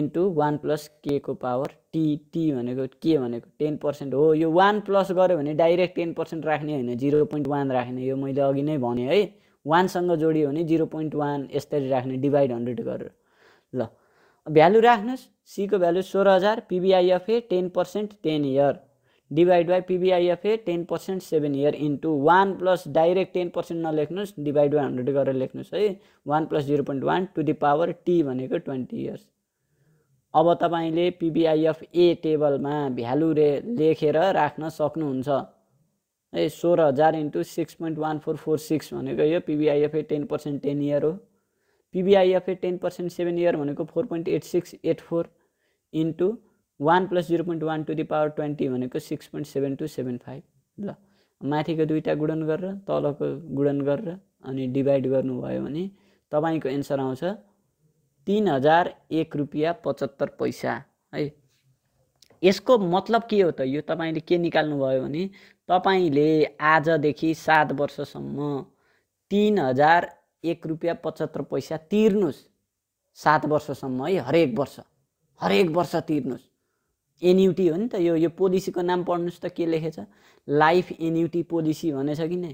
इन्टु वान प्लस के को पावर टी टी भनेको के भनेको टेन पर्सेन्ट हो यो वान प्लस गऱ्यो भने डाइरेक्ट टेन पर्सेन्ट राख्ने होइन जिरो पोइन्ट वान राख्ने यो मैले अघि नै भनेँ है वानसँग जोडियो भने जिरो पोइन्ट वान यस्तरी राख्ने डिभाइड हन्ड्रेड गरेर ल भ्यालु राख्नुहोस् सीको भ्यालु सोह्र हजार PBIFA ten percent ten year divide by PBIFA ten percent seven year into one plus direct ten percent नलेख्नुहोस् डिभाइड बाई हन्ड्रेड गरेर लेख्नुहोस् है one plus zero point one to the power T भनेको twenty years अब तपाईँले PVIF ए टेबलमा value रे लेखेर राख्न सक्नुहुन्छ है सोह्र हजार into six point one four four six भनेको यो PBIFA ten percent ten year हो PBIFA ten percent seven year भनेको four point eight six eight four into one plus zero point one to the power twenty भनेको six point seven two seven five ल माथिको दुईवटा गुणन गरेर तलको गुणन गरेर अनि डिभाइड गर्नुभयो भने तपाईँको एन्सर आउँछ तिन हजार एक रुपियाँ पचहत्तर पैसा है यसको मतलब के हो त यो तपाईँले के निकाल्नुभयो भने तपाईँले आजदेखि सात वर्षसम्म तिन हजार एक रुपियाँ पचहत्तर पैसा तिर्नुहोस् सात वर्षसम्म है हरेक वर्ष हरेक वर्ष तिर्नुहोस् एन्युटी हो नि त यो यो पोलिसीको नाम पढ्नुहोस् त के लेखेछ लाइफ एन्युटी पोलिसी भनेछ कि नै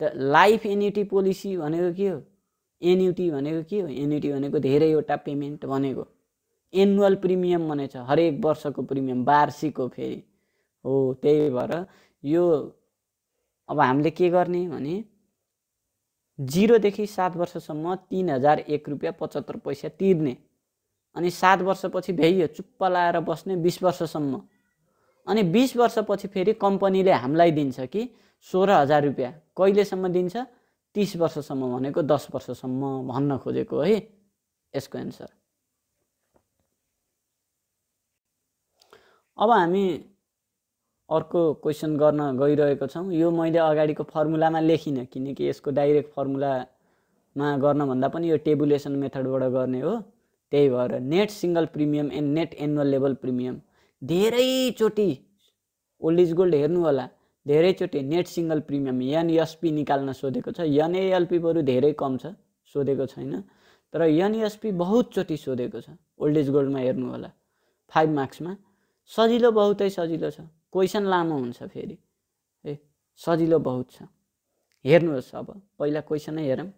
त लाइफ एन्युटी पोलिसी भनेको के हो एनयुटी भनेको के हो एनयुटी भनेको धेरैवटा पेमेन्ट भनेको एनुअल प्रिमियम भनेको छ हरेक वर्षको प्रिमियम वार्षिक हो फेरि हो त्यही भएर यो अब हामीले के गर्ने भने जिरोदेखि सात वर्षसम्म तिन हजार एक रुपियाँ पचहत्तर पैसा तिर्ने अनि सात वर्षपछि भ्याइयो चुप्प लाएर बस्ने बिस वर्षसम्म अनि बिस वर्षपछि फेरि कम्पनीले हामीलाई दिन्छ कि सोह्र हजार रुपियाँ कहिलेसम्म दिन्छ तिस वर्षसम्म भनेको दस वर्षसम्म भन्न खोजेको है यसको एन्सर अब हामी अर्को क्वेसन गर्न गइरहेको छौँ यो मैले अगाडिको फर्मुलामा लेखिनँ किनकि यसको डाइरेक्ट फर्मुलामा गर्नभन्दा पनि यो टेबुलेसन मेथडबाट गर्ने हो त्यही भएर net single premium and net annual level premium धेरैचोटि ओल्ड इज गोल्ड हेर्नु होला धेरैचोटि नेट सिङ्गल प्रिमियम एनएसपी निकाल्न सोधेको छ एनएएलपी बरु धेरै कम छ सोधेको छैन तर एनएसपी बहुतचोटि सोधेको छ ओल्ड एज गोल्डमा हेर्नु होला फाइभ मार्क्समा सजिलो बहुतै सजिलो छ क्वेसन लामो हुन्छ फेरि ए सजिलो बहुत छ हेर्नुहोस् अब पहिला क्वेसनै हेरौँ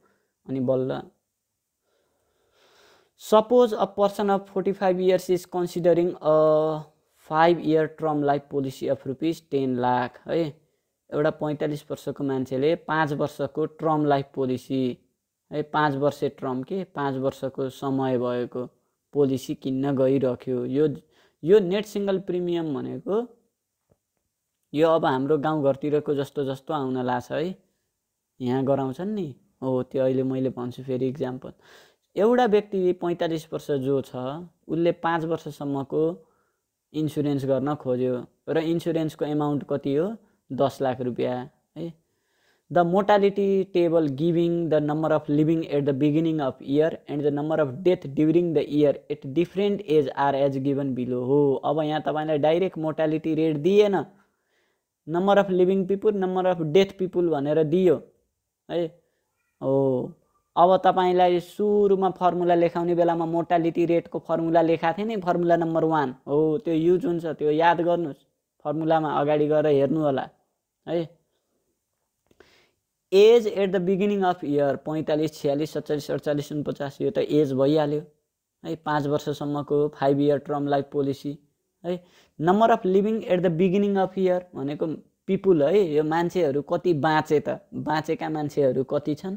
अनि बल्ल suppose a person of forty five years is considering a five year term life policy of rupees ten lakh है एउटा पैँतालिस वर्षको मान्छेले पाँच वर्षको टर्म लाइफ पोलिसी है पाँच वर्ष टर्म के पाँच वर्षको समय भएको पोलिसी किन्न गइरह्यो यो यो नेट सिङ्गल प्रिमियम भनेको यो अब हाम्रो गाउँघरतिरको जस्तो जस्तो आउन लाछ है यहाँ गराउँछन् नि हो त्यो अहिले मैले भन्छु फेरि इक्जाम्पल एउटा व्यक्ति पैँतालिस वर्ष जो छ उसले पाँच वर्षसम्मको इन्सुरेन्स गर्न खोज्यो र इन्सुरेन्सको एमाउन्ट कति हो दस लाख रुपियाँ है the mortality table giving the number of living at the beginning of year and the number of death during the year at different age are age given below हो अब यहाँ तपाईँलाई डाइरेक्ट मोर्टालिटी रेट दिएन number of living people number of death people भनेर दियो है हो अब तपाईँलाई सुरुमा फर्मुला लेखाउने बेलामा मोर्टालिटी रेटको फर्मुला लेखाएको थिएँ नि फर्मुला नम्बर वान हो त्यो युज हुन्छ त्यो याद गर्नुहोस् फर्मुलामा अगाडि गएर हेर्नु होला है age at the beginning of year पैँतालिस छ्यालिस सत्तालिस अडचालिस उनपचास यो त एज भइहाल्यो है पाँच वर्षसम्मको five year term life policy है number of living at the beginning of year भनेको पिपुल है यो मान्छेहरू कति बाँचे त बाँचेका मान्छेहरू कति छन्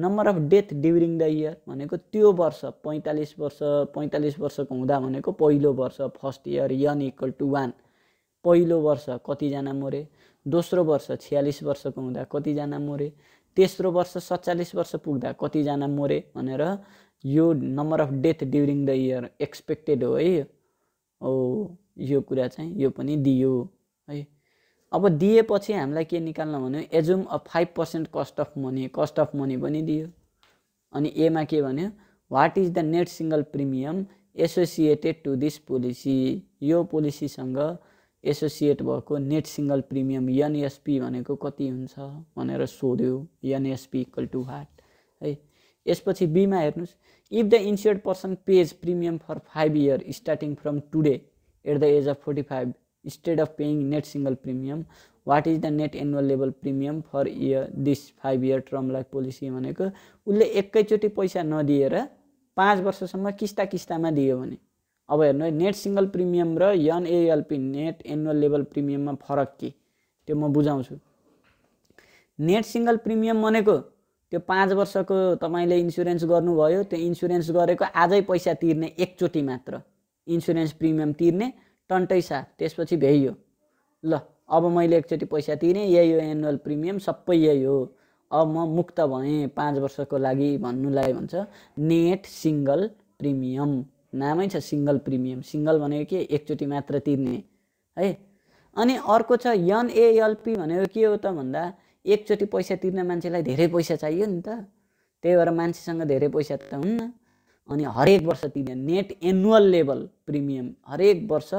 number of death during the year भनेको त्यो वर्ष पैँतालिस वर्ष पैँतालिस वर्षको हुँदा भनेको पहिलो वर्ष first year n equal to one पहिलो वर्ष कतिजना मरे दोस्रो वर्ष छ्यालिस वर्षको हुँदा कतिजना मरे तेस्रो वर्ष सत्तालिस वर्ष पुग्दा कतिजना मरे भनेर यो number of death during the year expected हो है ओ यो कुरा चाहिँ यो पनि दियो है अब दिएपछि हामीलाई के निकाल्न भन्यो assume a five percent cost of money cost of money पनि दियो अनि एमा के भन्यो what is the net single premium associated to this policy यो पोलिसीसँग एसोसिएट भएको नेट सिङ्गल प्रिमियम एनएसपी भनेको कति हुन्छ भनेर सोध्यो एनएसपी इक्वल टु वाट है यसपछि बिमा हेर्नुहोस् if the insured person pays premium for five year starting from today at the age of forty five instead of paying net single premium what is the net annual level premium for year this five year term life policy भनेको उसले एकैचोटि पैसा नदिएर पाँच वर्षसम्म किस्ता किस्तामा दियो भने अब हेर्नु नेट सिङ्गल प्रिमियम र एएलपी नेट एनुअल लेभल प्रिमियममा फरक के त्यो म बुझाउँछु नेट सिङ्गल प्रिमियम भनेको त्यो पाँच वर्षको तपाईँले इन्सुरेन्स गर्नुभयो त्यो इन्सुरेन्स गरेको आजै पैसा तिर्ने एकचोटि मात्र इन्सुरेन्स प्रिमियम तिर्ने टन्टैसा त्यसपछि भ्याइयो ल अब मैले एकचोटि पैसा तिरेँ यही हो एनुअल प्रिमियम सबै यही हो अब म मुक्त भएँ पाँच वर्षको लागि भन्नुलाई भन्छ नेट सिङ्गल प्रिमियम नामै छ सिङ्गल प्रिमियम सिङ्गल भनेको के एकचोटि मात्र तिर्ने है अनि अर्को छ एनएएलपी भनेको के हो त भन्दा एकचोटि पैसा तिर्ने मान्छेलाई धेरै पैसा चाहियो नि त त्यही भएर मान्छेसँग धेरै पैसा त हुन्न अनि हरेक वर्ष तिर्ने नेट एनुअल लेभल प्रिमियम हरेक वर्ष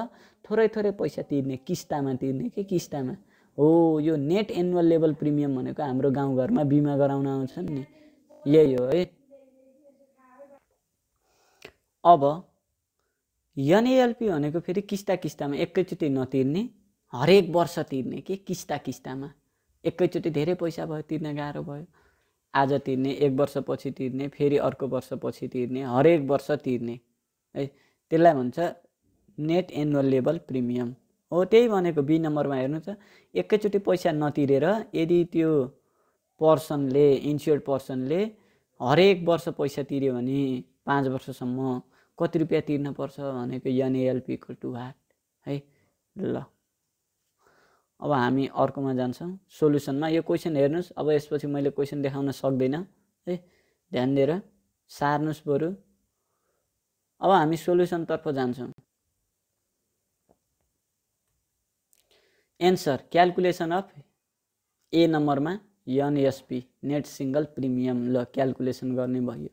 थोरै थोरै पैसा तिर्ने किस्तामा तिर्ने कि किस्तामा हो यो नेट एनुअल लेभल प्रिमियम भनेको हाम्रो गाउँघरमा बिमा गराउन आउँछन् नि यही हो है अब एनएएलपी भनेको फेरि किस्ता किस्तामा एकैचोटि नतिर्ने हरेक वर्ष तिर्ने कि किस्ता किस्तामा एकैचोटि धेरै पैसा भयो तिर्न गाह्रो भयो आज तिर्ने एक वर्षपछि तिर्ने फेरि अर्को वर्षपछि तिर्ने हरेक वर्ष तिर्ने है त्यसलाई भन्छ नेट एनुअल लेभल प्रिमियम हो त्यही भनेको बी नम्बरमा हेर्नु त एकैचोटि पैसा नतिरेर यदि त्यो पर्सनले इन्स्योर्ड पर्सनले हरेक वर्ष पैसा तिर्यो भने पाँच वर्षसम्म कति रुपियाँ तिर्नुपर्छ भनेको एनएएलपी टु हाट है ल अब हामी अर्कोमा जान्छौँ सोल्युसनमा यो क्वेसन हेर्नुहोस् अब यसपछि मैले क्वेसन देखाउन सक्दिनँ है ध्यान दिएर सार्नुहोस् बरु अब हामी सोल्युसनतर्फ जान्छौँ एन्सर क्यालकुलेसन अफ ए नम्बरमा एनएसपी नेट सिङ्गल प्रिमियम ल क्यालकुलेसन गर्ने भयो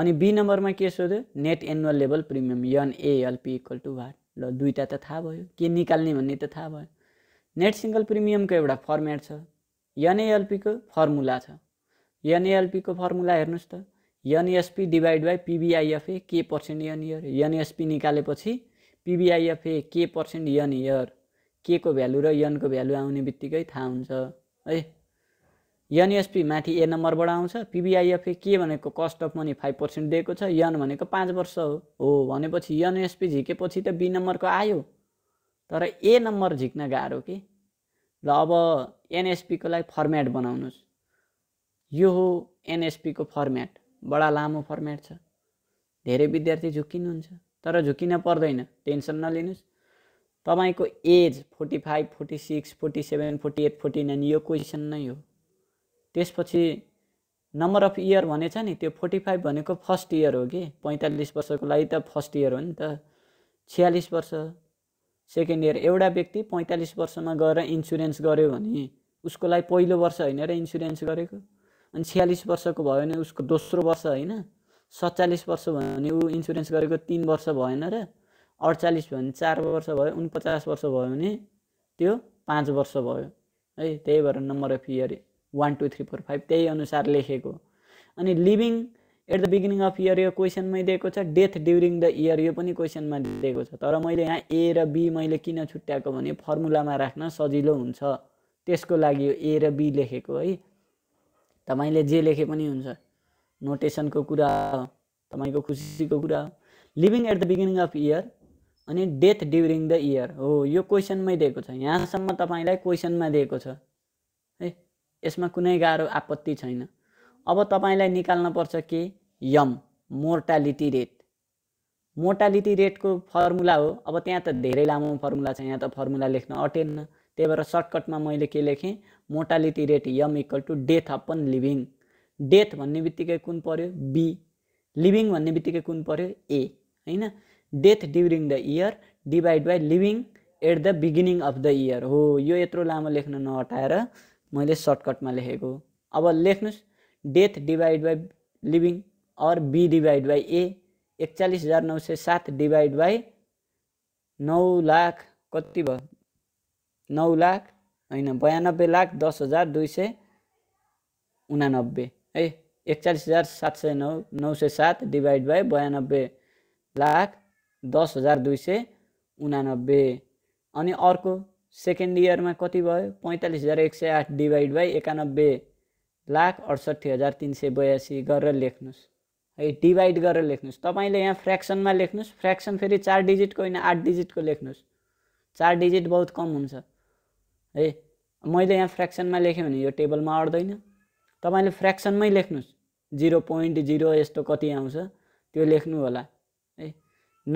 अनि बी नम्बरमा के सोध्यो net annual level premium NALP equal to what ल दुईवटा त थाहा भयो के निकाल्ने भन्ने त थाहा भयो नेट सिङ्गल प्रिमियमको एउटा फर्मेट छ एनएएलपीको फर्मुला छ एनएएलपीको फर्मुला हेर्नुहोस् त एनएसपी डिभाइड बाई पिबिआइएफए के पर्सेन्ट यन इयर एनएसपी निकालेपछि पिबिआइएफए के पर्सेन्ट यन इयर के को भ्यालु र यनको भ्यालु आउने बित्तिकै थाहा हुन्छ है एनएसपी माथि ए नम्बरबाट आउँछ पिबिआइएफए के भनेको cost of money five percent दिएको छ यन भनेको पाँच वर्ष हो भनेपछि एनएसपी झिकेपछि त बी नम्बरको आयो तर ए नम्बर झिक्न गाह्रो कि ल अब एनएसपीको लागि फर्मेट बनाउनुहोस् यो हो एनएसपीको फर्मेट बडा लामो फर्मेट छ धेरै विद्यार्थी झुक्किनुहुन्छ तर झुक्किन पर्दैन टेन्सन नलिनुहोस् तपाईँको age forty five forty six forty seven forty eight forty nine यो क्वेसन नै हो त्यसपछि नम्बर अफ इयर भनेछ नि त्यो फोर्टी फाइभ भनेको फर्स्ट इयर हो कि पैँतालिस वर्षको लागि त फर्स्ट इयर हो नि त छ्यालिस वर्ष सेकेन्ड इयर एउटा व्यक्ति पैँतालिस वर्षमा गएर इन्सुरेन्स गऱ्यो भने उसको लागि पहिलो वर्ष होइन र इन्सुरेन्स गरेको अनि छ्यालिस वर्षको भयो भने उसको दोस्रो वर्ष होइन सत्तालिस वर्ष भयो भने ऊ इन्सुरेन्स गरेको तिन वर्ष भएन र अडचालिस भयो भने चार वर्ष भयो उनपचास वर्ष भयो भने त्यो पाँच वर्ष भयो है त्यही भएर number of year one two three four five त्यही अनुसार लेखेको अनि living at the beginning of year यो क्वेसनमै दिएको छ डेथ ड्युरिङ द इयर यो पनि क्वेसनमा दिएको छ तर मैले यहाँ ए र बी मैले किन छुट्याएको भने फर्मुलामा राख्न सजिलो हुन्छ त्यसको लागि यो ए र बी लेखेको है तपाईँले जे लेखे पनि हुन्छ नोटेसनको कुरा हो तपाईँको खुसीको कुरा हो living at the beginning of year अनि डेथ ड्युरिङ द इयर हो यो क्वेसनमै दिएको छ यहाँसम्म तपाईँलाई क्वेसनमा दिएको छ है यसमा कुनै गाह्रो आपत्ति छैन अब तपाईँलाई निकाल्नुपर्छ के यम मोर्टालिटी रेट मोर्टालिटी रेटको फर्मुला हो अब त्यहाँ त धेरै लामो फर्मुला छ यहाँ त फर्मुला लेख्न अटेन्न त्यही भएर सर्टकटमा मैले के लेखेँ mortality rate M equal to death upon living death भन्ने बित्तिकै कुन पर्यो बी लिभिङ भन्ने बित्तिकै कुन पर्यो ए होइन death during the year divide by living at the beginning of the year हो यो यत्रो लामो लेख्न नहटाएर मैले सर्टकटमा लेखेको अब लेख्नुहोस् डेथ डिभाइड बाई लिभिङ और बी डिभाइड बाई ए एकचालिस हजार नौ सय सात डिभाइड बाई नौ लाख कति भयो नौ लाख होइन बयानब्बे लाख दस हजार दुई सय उनानब्बे है एकचालिस हजार सात सय नौ नौ सय सात डिभाइड बाई बयानब्बे लाख दस हजार दुई सय उनानब्बे अनि अर्को सेकेन्ड इयरमा कति भयो पैँतालिस हजार एक सय आठ डिभाइड बाई एकानब्बे लाख अडसट्ठी हजार तिन सय बयासी गरेर लेख्नुहोस् है डिभाइड गरेर लेख्नुहोस् तपाईँले यहाँ फ्रेक्सनमा लेख्नुहोस् फ्रेक्सन फेरि चार डिजिटको होइन आठ डिजिटको लेख्नुहोस् चार डिजिट बहुत कम हुन्छ है मैले यहाँ फ्रेक्सनमा लेखेँ भने यो टेबलमा अट्दैन तपाईँले फ्रेक्सनमै लेख्नुहोस् जिरो पोइन्ट जिरो यस्तो कति आउँछ त्यो लेख्नु होला है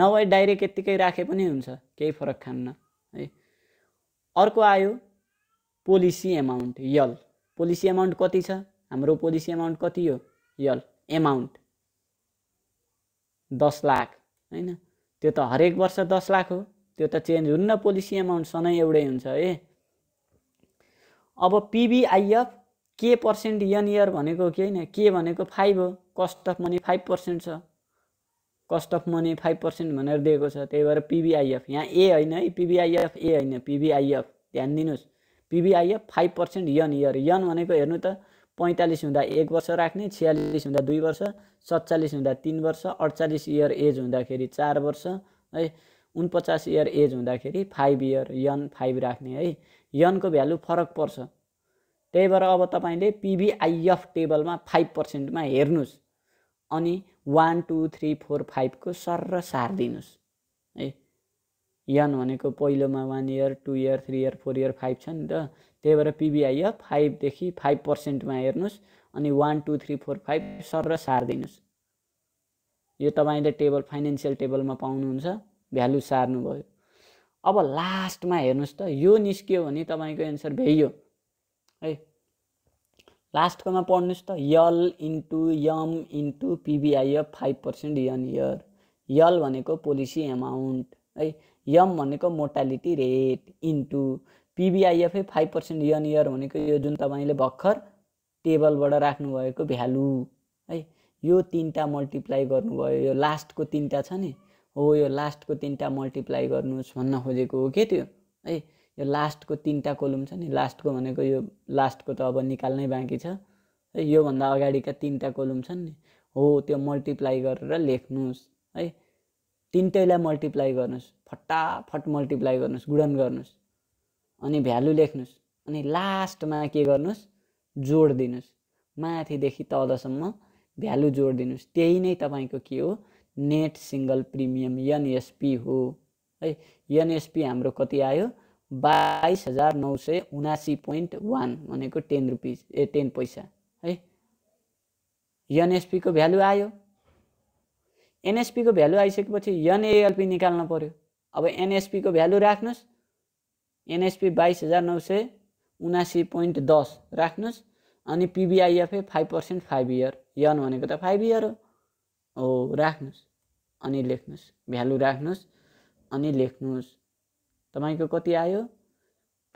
नभए डाइरेक्ट यत्तिकै राखे पनि हुन्छ केही फरक खान्न है अर्को आयो policy amount L policy amount कति छ हाम्रो पोलिसी एमाउन्ट कति हो यल एमाउन्ट दस लाख होइन त्यो त हरेक वर्ष दस लाख हो त्यो त चेन्ज हुन्न पोलिसी एमाउन्ट सधैँ एउटै हुन्छ है अब पिबिआइएफ के पर्सेन्ट यन इयर भनेको के होइन के भनेको फाइभ हो cost of money five percent छ cost of money five percent भनेर दिएको छ त्यही भएर पिबिआइएफ यहाँ ए होइन है पिबिआइएफ ए होइन पिबिआइएफ ध्यान दिनुहोस् पिबिआइएफ फाइभ पर्सेन्ट यन इयर यन भनेको हेर्नु त पैँतालिस हुँदा एक वर्ष राख्ने छ्यालिस हुँदा दुई वर्ष सत्तालिस हुँदा तिन वर्ष अडचालिस इयर एज हुँदाखेरि चार वर्ष है उनपचास इयर एज हुँदाखेरि फाइभ इयर यन फाइभ राख्ने है यनको भ्यालु फरक पर्छ त्यही भएर अब तपाईँले पिभिआइएफ टेबलमा फाइभ पर्सेन्टमा हेर्नुहोस् अनि वान टू थ्री फोर फाइभको सर र सार दिनुहोस् है यन भनेको पहिलोमा one year two year three year four year five छ नि त त्यही भएर पिबिआइएफ फाइभदेखि फाइभ पर्सेन्टमा हेर्नुहोस् अनि one two three four five सर र सारिदिनुहोस् यो तपाईँले टेबल फाइनेन्सियल टेबलमा पाउनुहुन्छ भ्यालु सार्नुभयो अब लास्टमा हेर्नुहोस् त यो निस्कियो भने तपाईँको एन्सर भ्याइयो है लास्टकोमा पढ्नुहोस् त L into M into PBIF five percent यन इयर यल भनेको पोलिसी एमाउन्ट है यम भनेको mortality rate into PBIF five percent यन इयर भनेको यो जुन तपाईँले भर्खर टेबलबाट राख्नुभएको भ्यालु है यो तिनवटा मल्टिप्लाई गर्नुभयो यो लास्टको तिनवटा छ नि हो यो लास्टको तिनवटा मल्टिप्लाई गर्नुहोस् भन्न खोजेको हो के त्यो है यो लास्टको तिनवटा कोलुम छ नि लास्टको भनेको यो लास्टको त अब निकाल्नै बाँकी छ है योभन्दा अगाडिका तिनवटा कोलुम छन् नि हो त्यो मल्टिप्लाई गरेर लेख्नुहोस् है तिनटैलाई मल्टिप्लाई गर्नुहोस् फटाफट मल्टिप्लाई गर्नुहोस् गुणन गर्नुहोस् अनि भ्यालु लेख्नुहोस् अनि लास्टमा के गर्नुहोस् जोड दिनुहोस् माथिदेखि तलसम्म भ्यालु जोड दिनुहोस् त्यही नै तपाईँको के हो नेट सिङ्गल प्रिमियम एनएसपी हो है एनएसपी हाम्रो कति आयो बाइस हजार नौ सय उनासी पोइन्ट वान भनेको टेन रुपिस ए टेन पैसा है एनएसपीको भ्यालु आयो एनएसपीको भ्यालु आइसकेपछि एनएएलपी निकाल्नु पऱ्यो अब एनएसपीको भ्यालु राख्नुहोस् एनएसपी बाइस हजार नौ सय उनासी पोइन्ट दस राख्नुहोस् अनि PBIFA five percent five year यन भनेको त फाइभ इयर हो राख्नुहोस् अनि लेख्नुहोस् भ्यालु राख्नुहोस् अनि लेख्नुहोस् तपाईँको कति आयो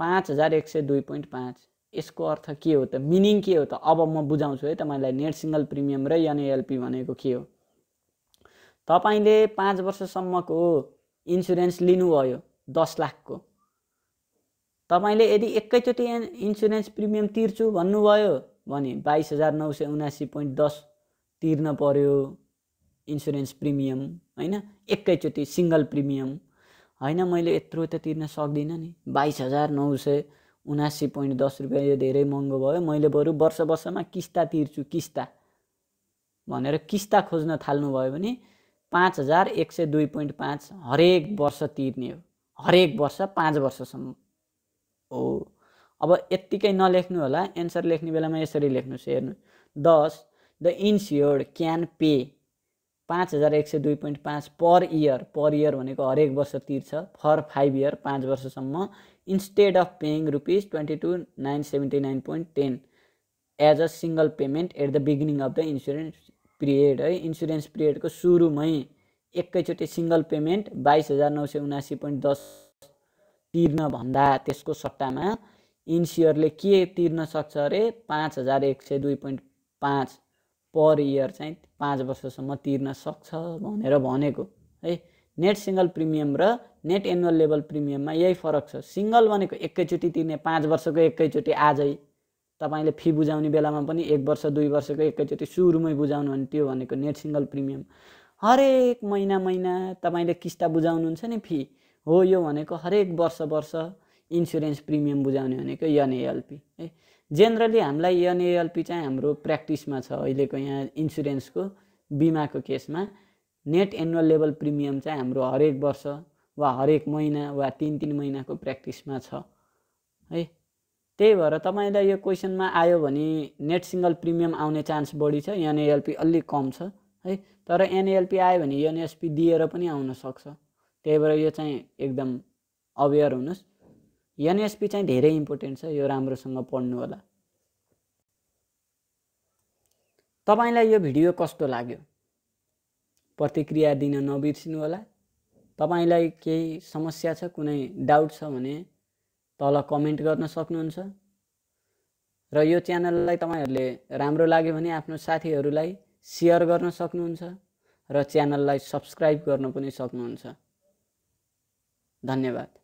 पाँच हजार एक सय दुई पोइन्ट पाँच यसको अर्थ के हो त मिनिङ के हो त अब म बुझाउँछु है तपाईँलाई नेट सिङ्गल प्रिमियम र एनएएलपी भनेको के हो तपाईँले पाँच वर्षसम्मको इन्सुरेन्स लिनुभयो दस लाखको तपाईँले यदि एकैचोटि इन्सुरेन्स प्रिमियम तिर्छु भन्नुभयो भने बाइस हजार नौ सय उनासी पोइन्ट दस तिर्न पर्यो इन्सुरेन्स प्रिमियम होइन एकैचोटि सिङ्गल प्रिमियम होइन मैले यत्रो त तिर्न सक्दिनँ नि बाइस हजार नौ सय उनासी पोइन्ट दस रुपियाँ यो धेरै महँगो भयो मैले बरु वर्ष वर्षमा किस्ता तिर्छु किस्ता भनेर किस्ता खोज्न थाल्नुभयो भने पाँच हजार एक सय दुई पोइन्ट पाँच हरेक वर्ष तिर्ने हो हरेक वर्ष पाँच वर्षसम्म हो अब यत्तिकै नलेख्नु होला एन्सर लेख्ने बेलामा यसरी लेख्नुहोस् हेर्नु दस द इन्स्योर्ड क्यान पे पाँच हजार एक सय दुई पोइन्ट पाँच पर इयर पर इयर भनेको हरेक वर्ष तिर्छ फर फाइभ इयर पाँच वर्षसम्म instead of paying rupees twenty two nine seventy nine point ten as a single payment at the beginning of the insurance period है इन्सुरेन्स पिरियडको सुरुमै एकैचोटि सिङ्गल पेमेन्ट बाइस हजार नौ सय उनासी पोइन्ट दस तिर्न भन्दा त्यसको सट्टामा इन्सियरले के तिर्न सक्छ अरे पाँच हजार एक सय दुई पोइन्ट पाँच पर इयर चाहिँ पाँच वर्षसम्म तिर्न सक्छ भनेर भनेको है नेट सिङ्गल प्रिमियम र नेट एनुअल लेभल प्रिमियममा यही फरक छ सिङ्गल भनेको एकैचोटि तिर्ने पाँच वर्षको एकैचोटि आजै तपाईँले फी बुझाउने बेलामा पनि एक वर्ष दुई वर्षको एकैचोटि सुरुमै बुझाउनु भने त्यो भनेको नेट सिङ्गल प्रिमियम हरेक महिना महिना तपाईँले किस्ता बुझाउनुहुन्छ नि फी हो यो भनेको हरेक वर्ष वर्ष इन्सुरेन्स प्रिमियम बुझाउने भनेको एनएएलपी है जेनरली हामीलाई एनएएलपी चाहिँ हाम्रो प्र्याक्टिसमा छ अहिलेको यहाँ इन्सुरेन्सको बिमाको केसमा नेट एनुअल लेभल प्रिमियम चाहिँ हाम्रो हरेक वर्ष वा हरेक महिना वा तिन तिन महिनाको प्र्याक्टिसमा छ है त्यही भएर तपाईँलाई यो क्वेसनमा आयो भने नेट सिङ्गल प्रिमियम आउने चान्स बढी छ एनएएलपी अलिक कम छ है तर एनएएलपी आयो भने एनएसपी दिएर पनि आउन सक्छ त्यही भएर यो चाहिँ एकदम अवेर हुनुहोस् एनएसपी चाहिँ धेरै इम्पोर्टेन्ट छ यो राम्रोसँग पढ्नु होला तपाईँलाई यो भिडियो कस्तो लाग्यो प्रतिक्रिया दिन नबिर्सिनु होला तपाईँलाई केही समस्या छ कुनै डाउट छ भने तल कमेन्ट गर्न सक्नुहुन्छ र यो च्यानललाई तपाईँहरूले राम्रो लाग्यो भने आफ्नो साथीहरूलाई सेयर गर्न सक्नुहुन्छ र च्यानललाई सब्सक्राइब गर्न पनि सक्नुहुन्छ धन्यवाद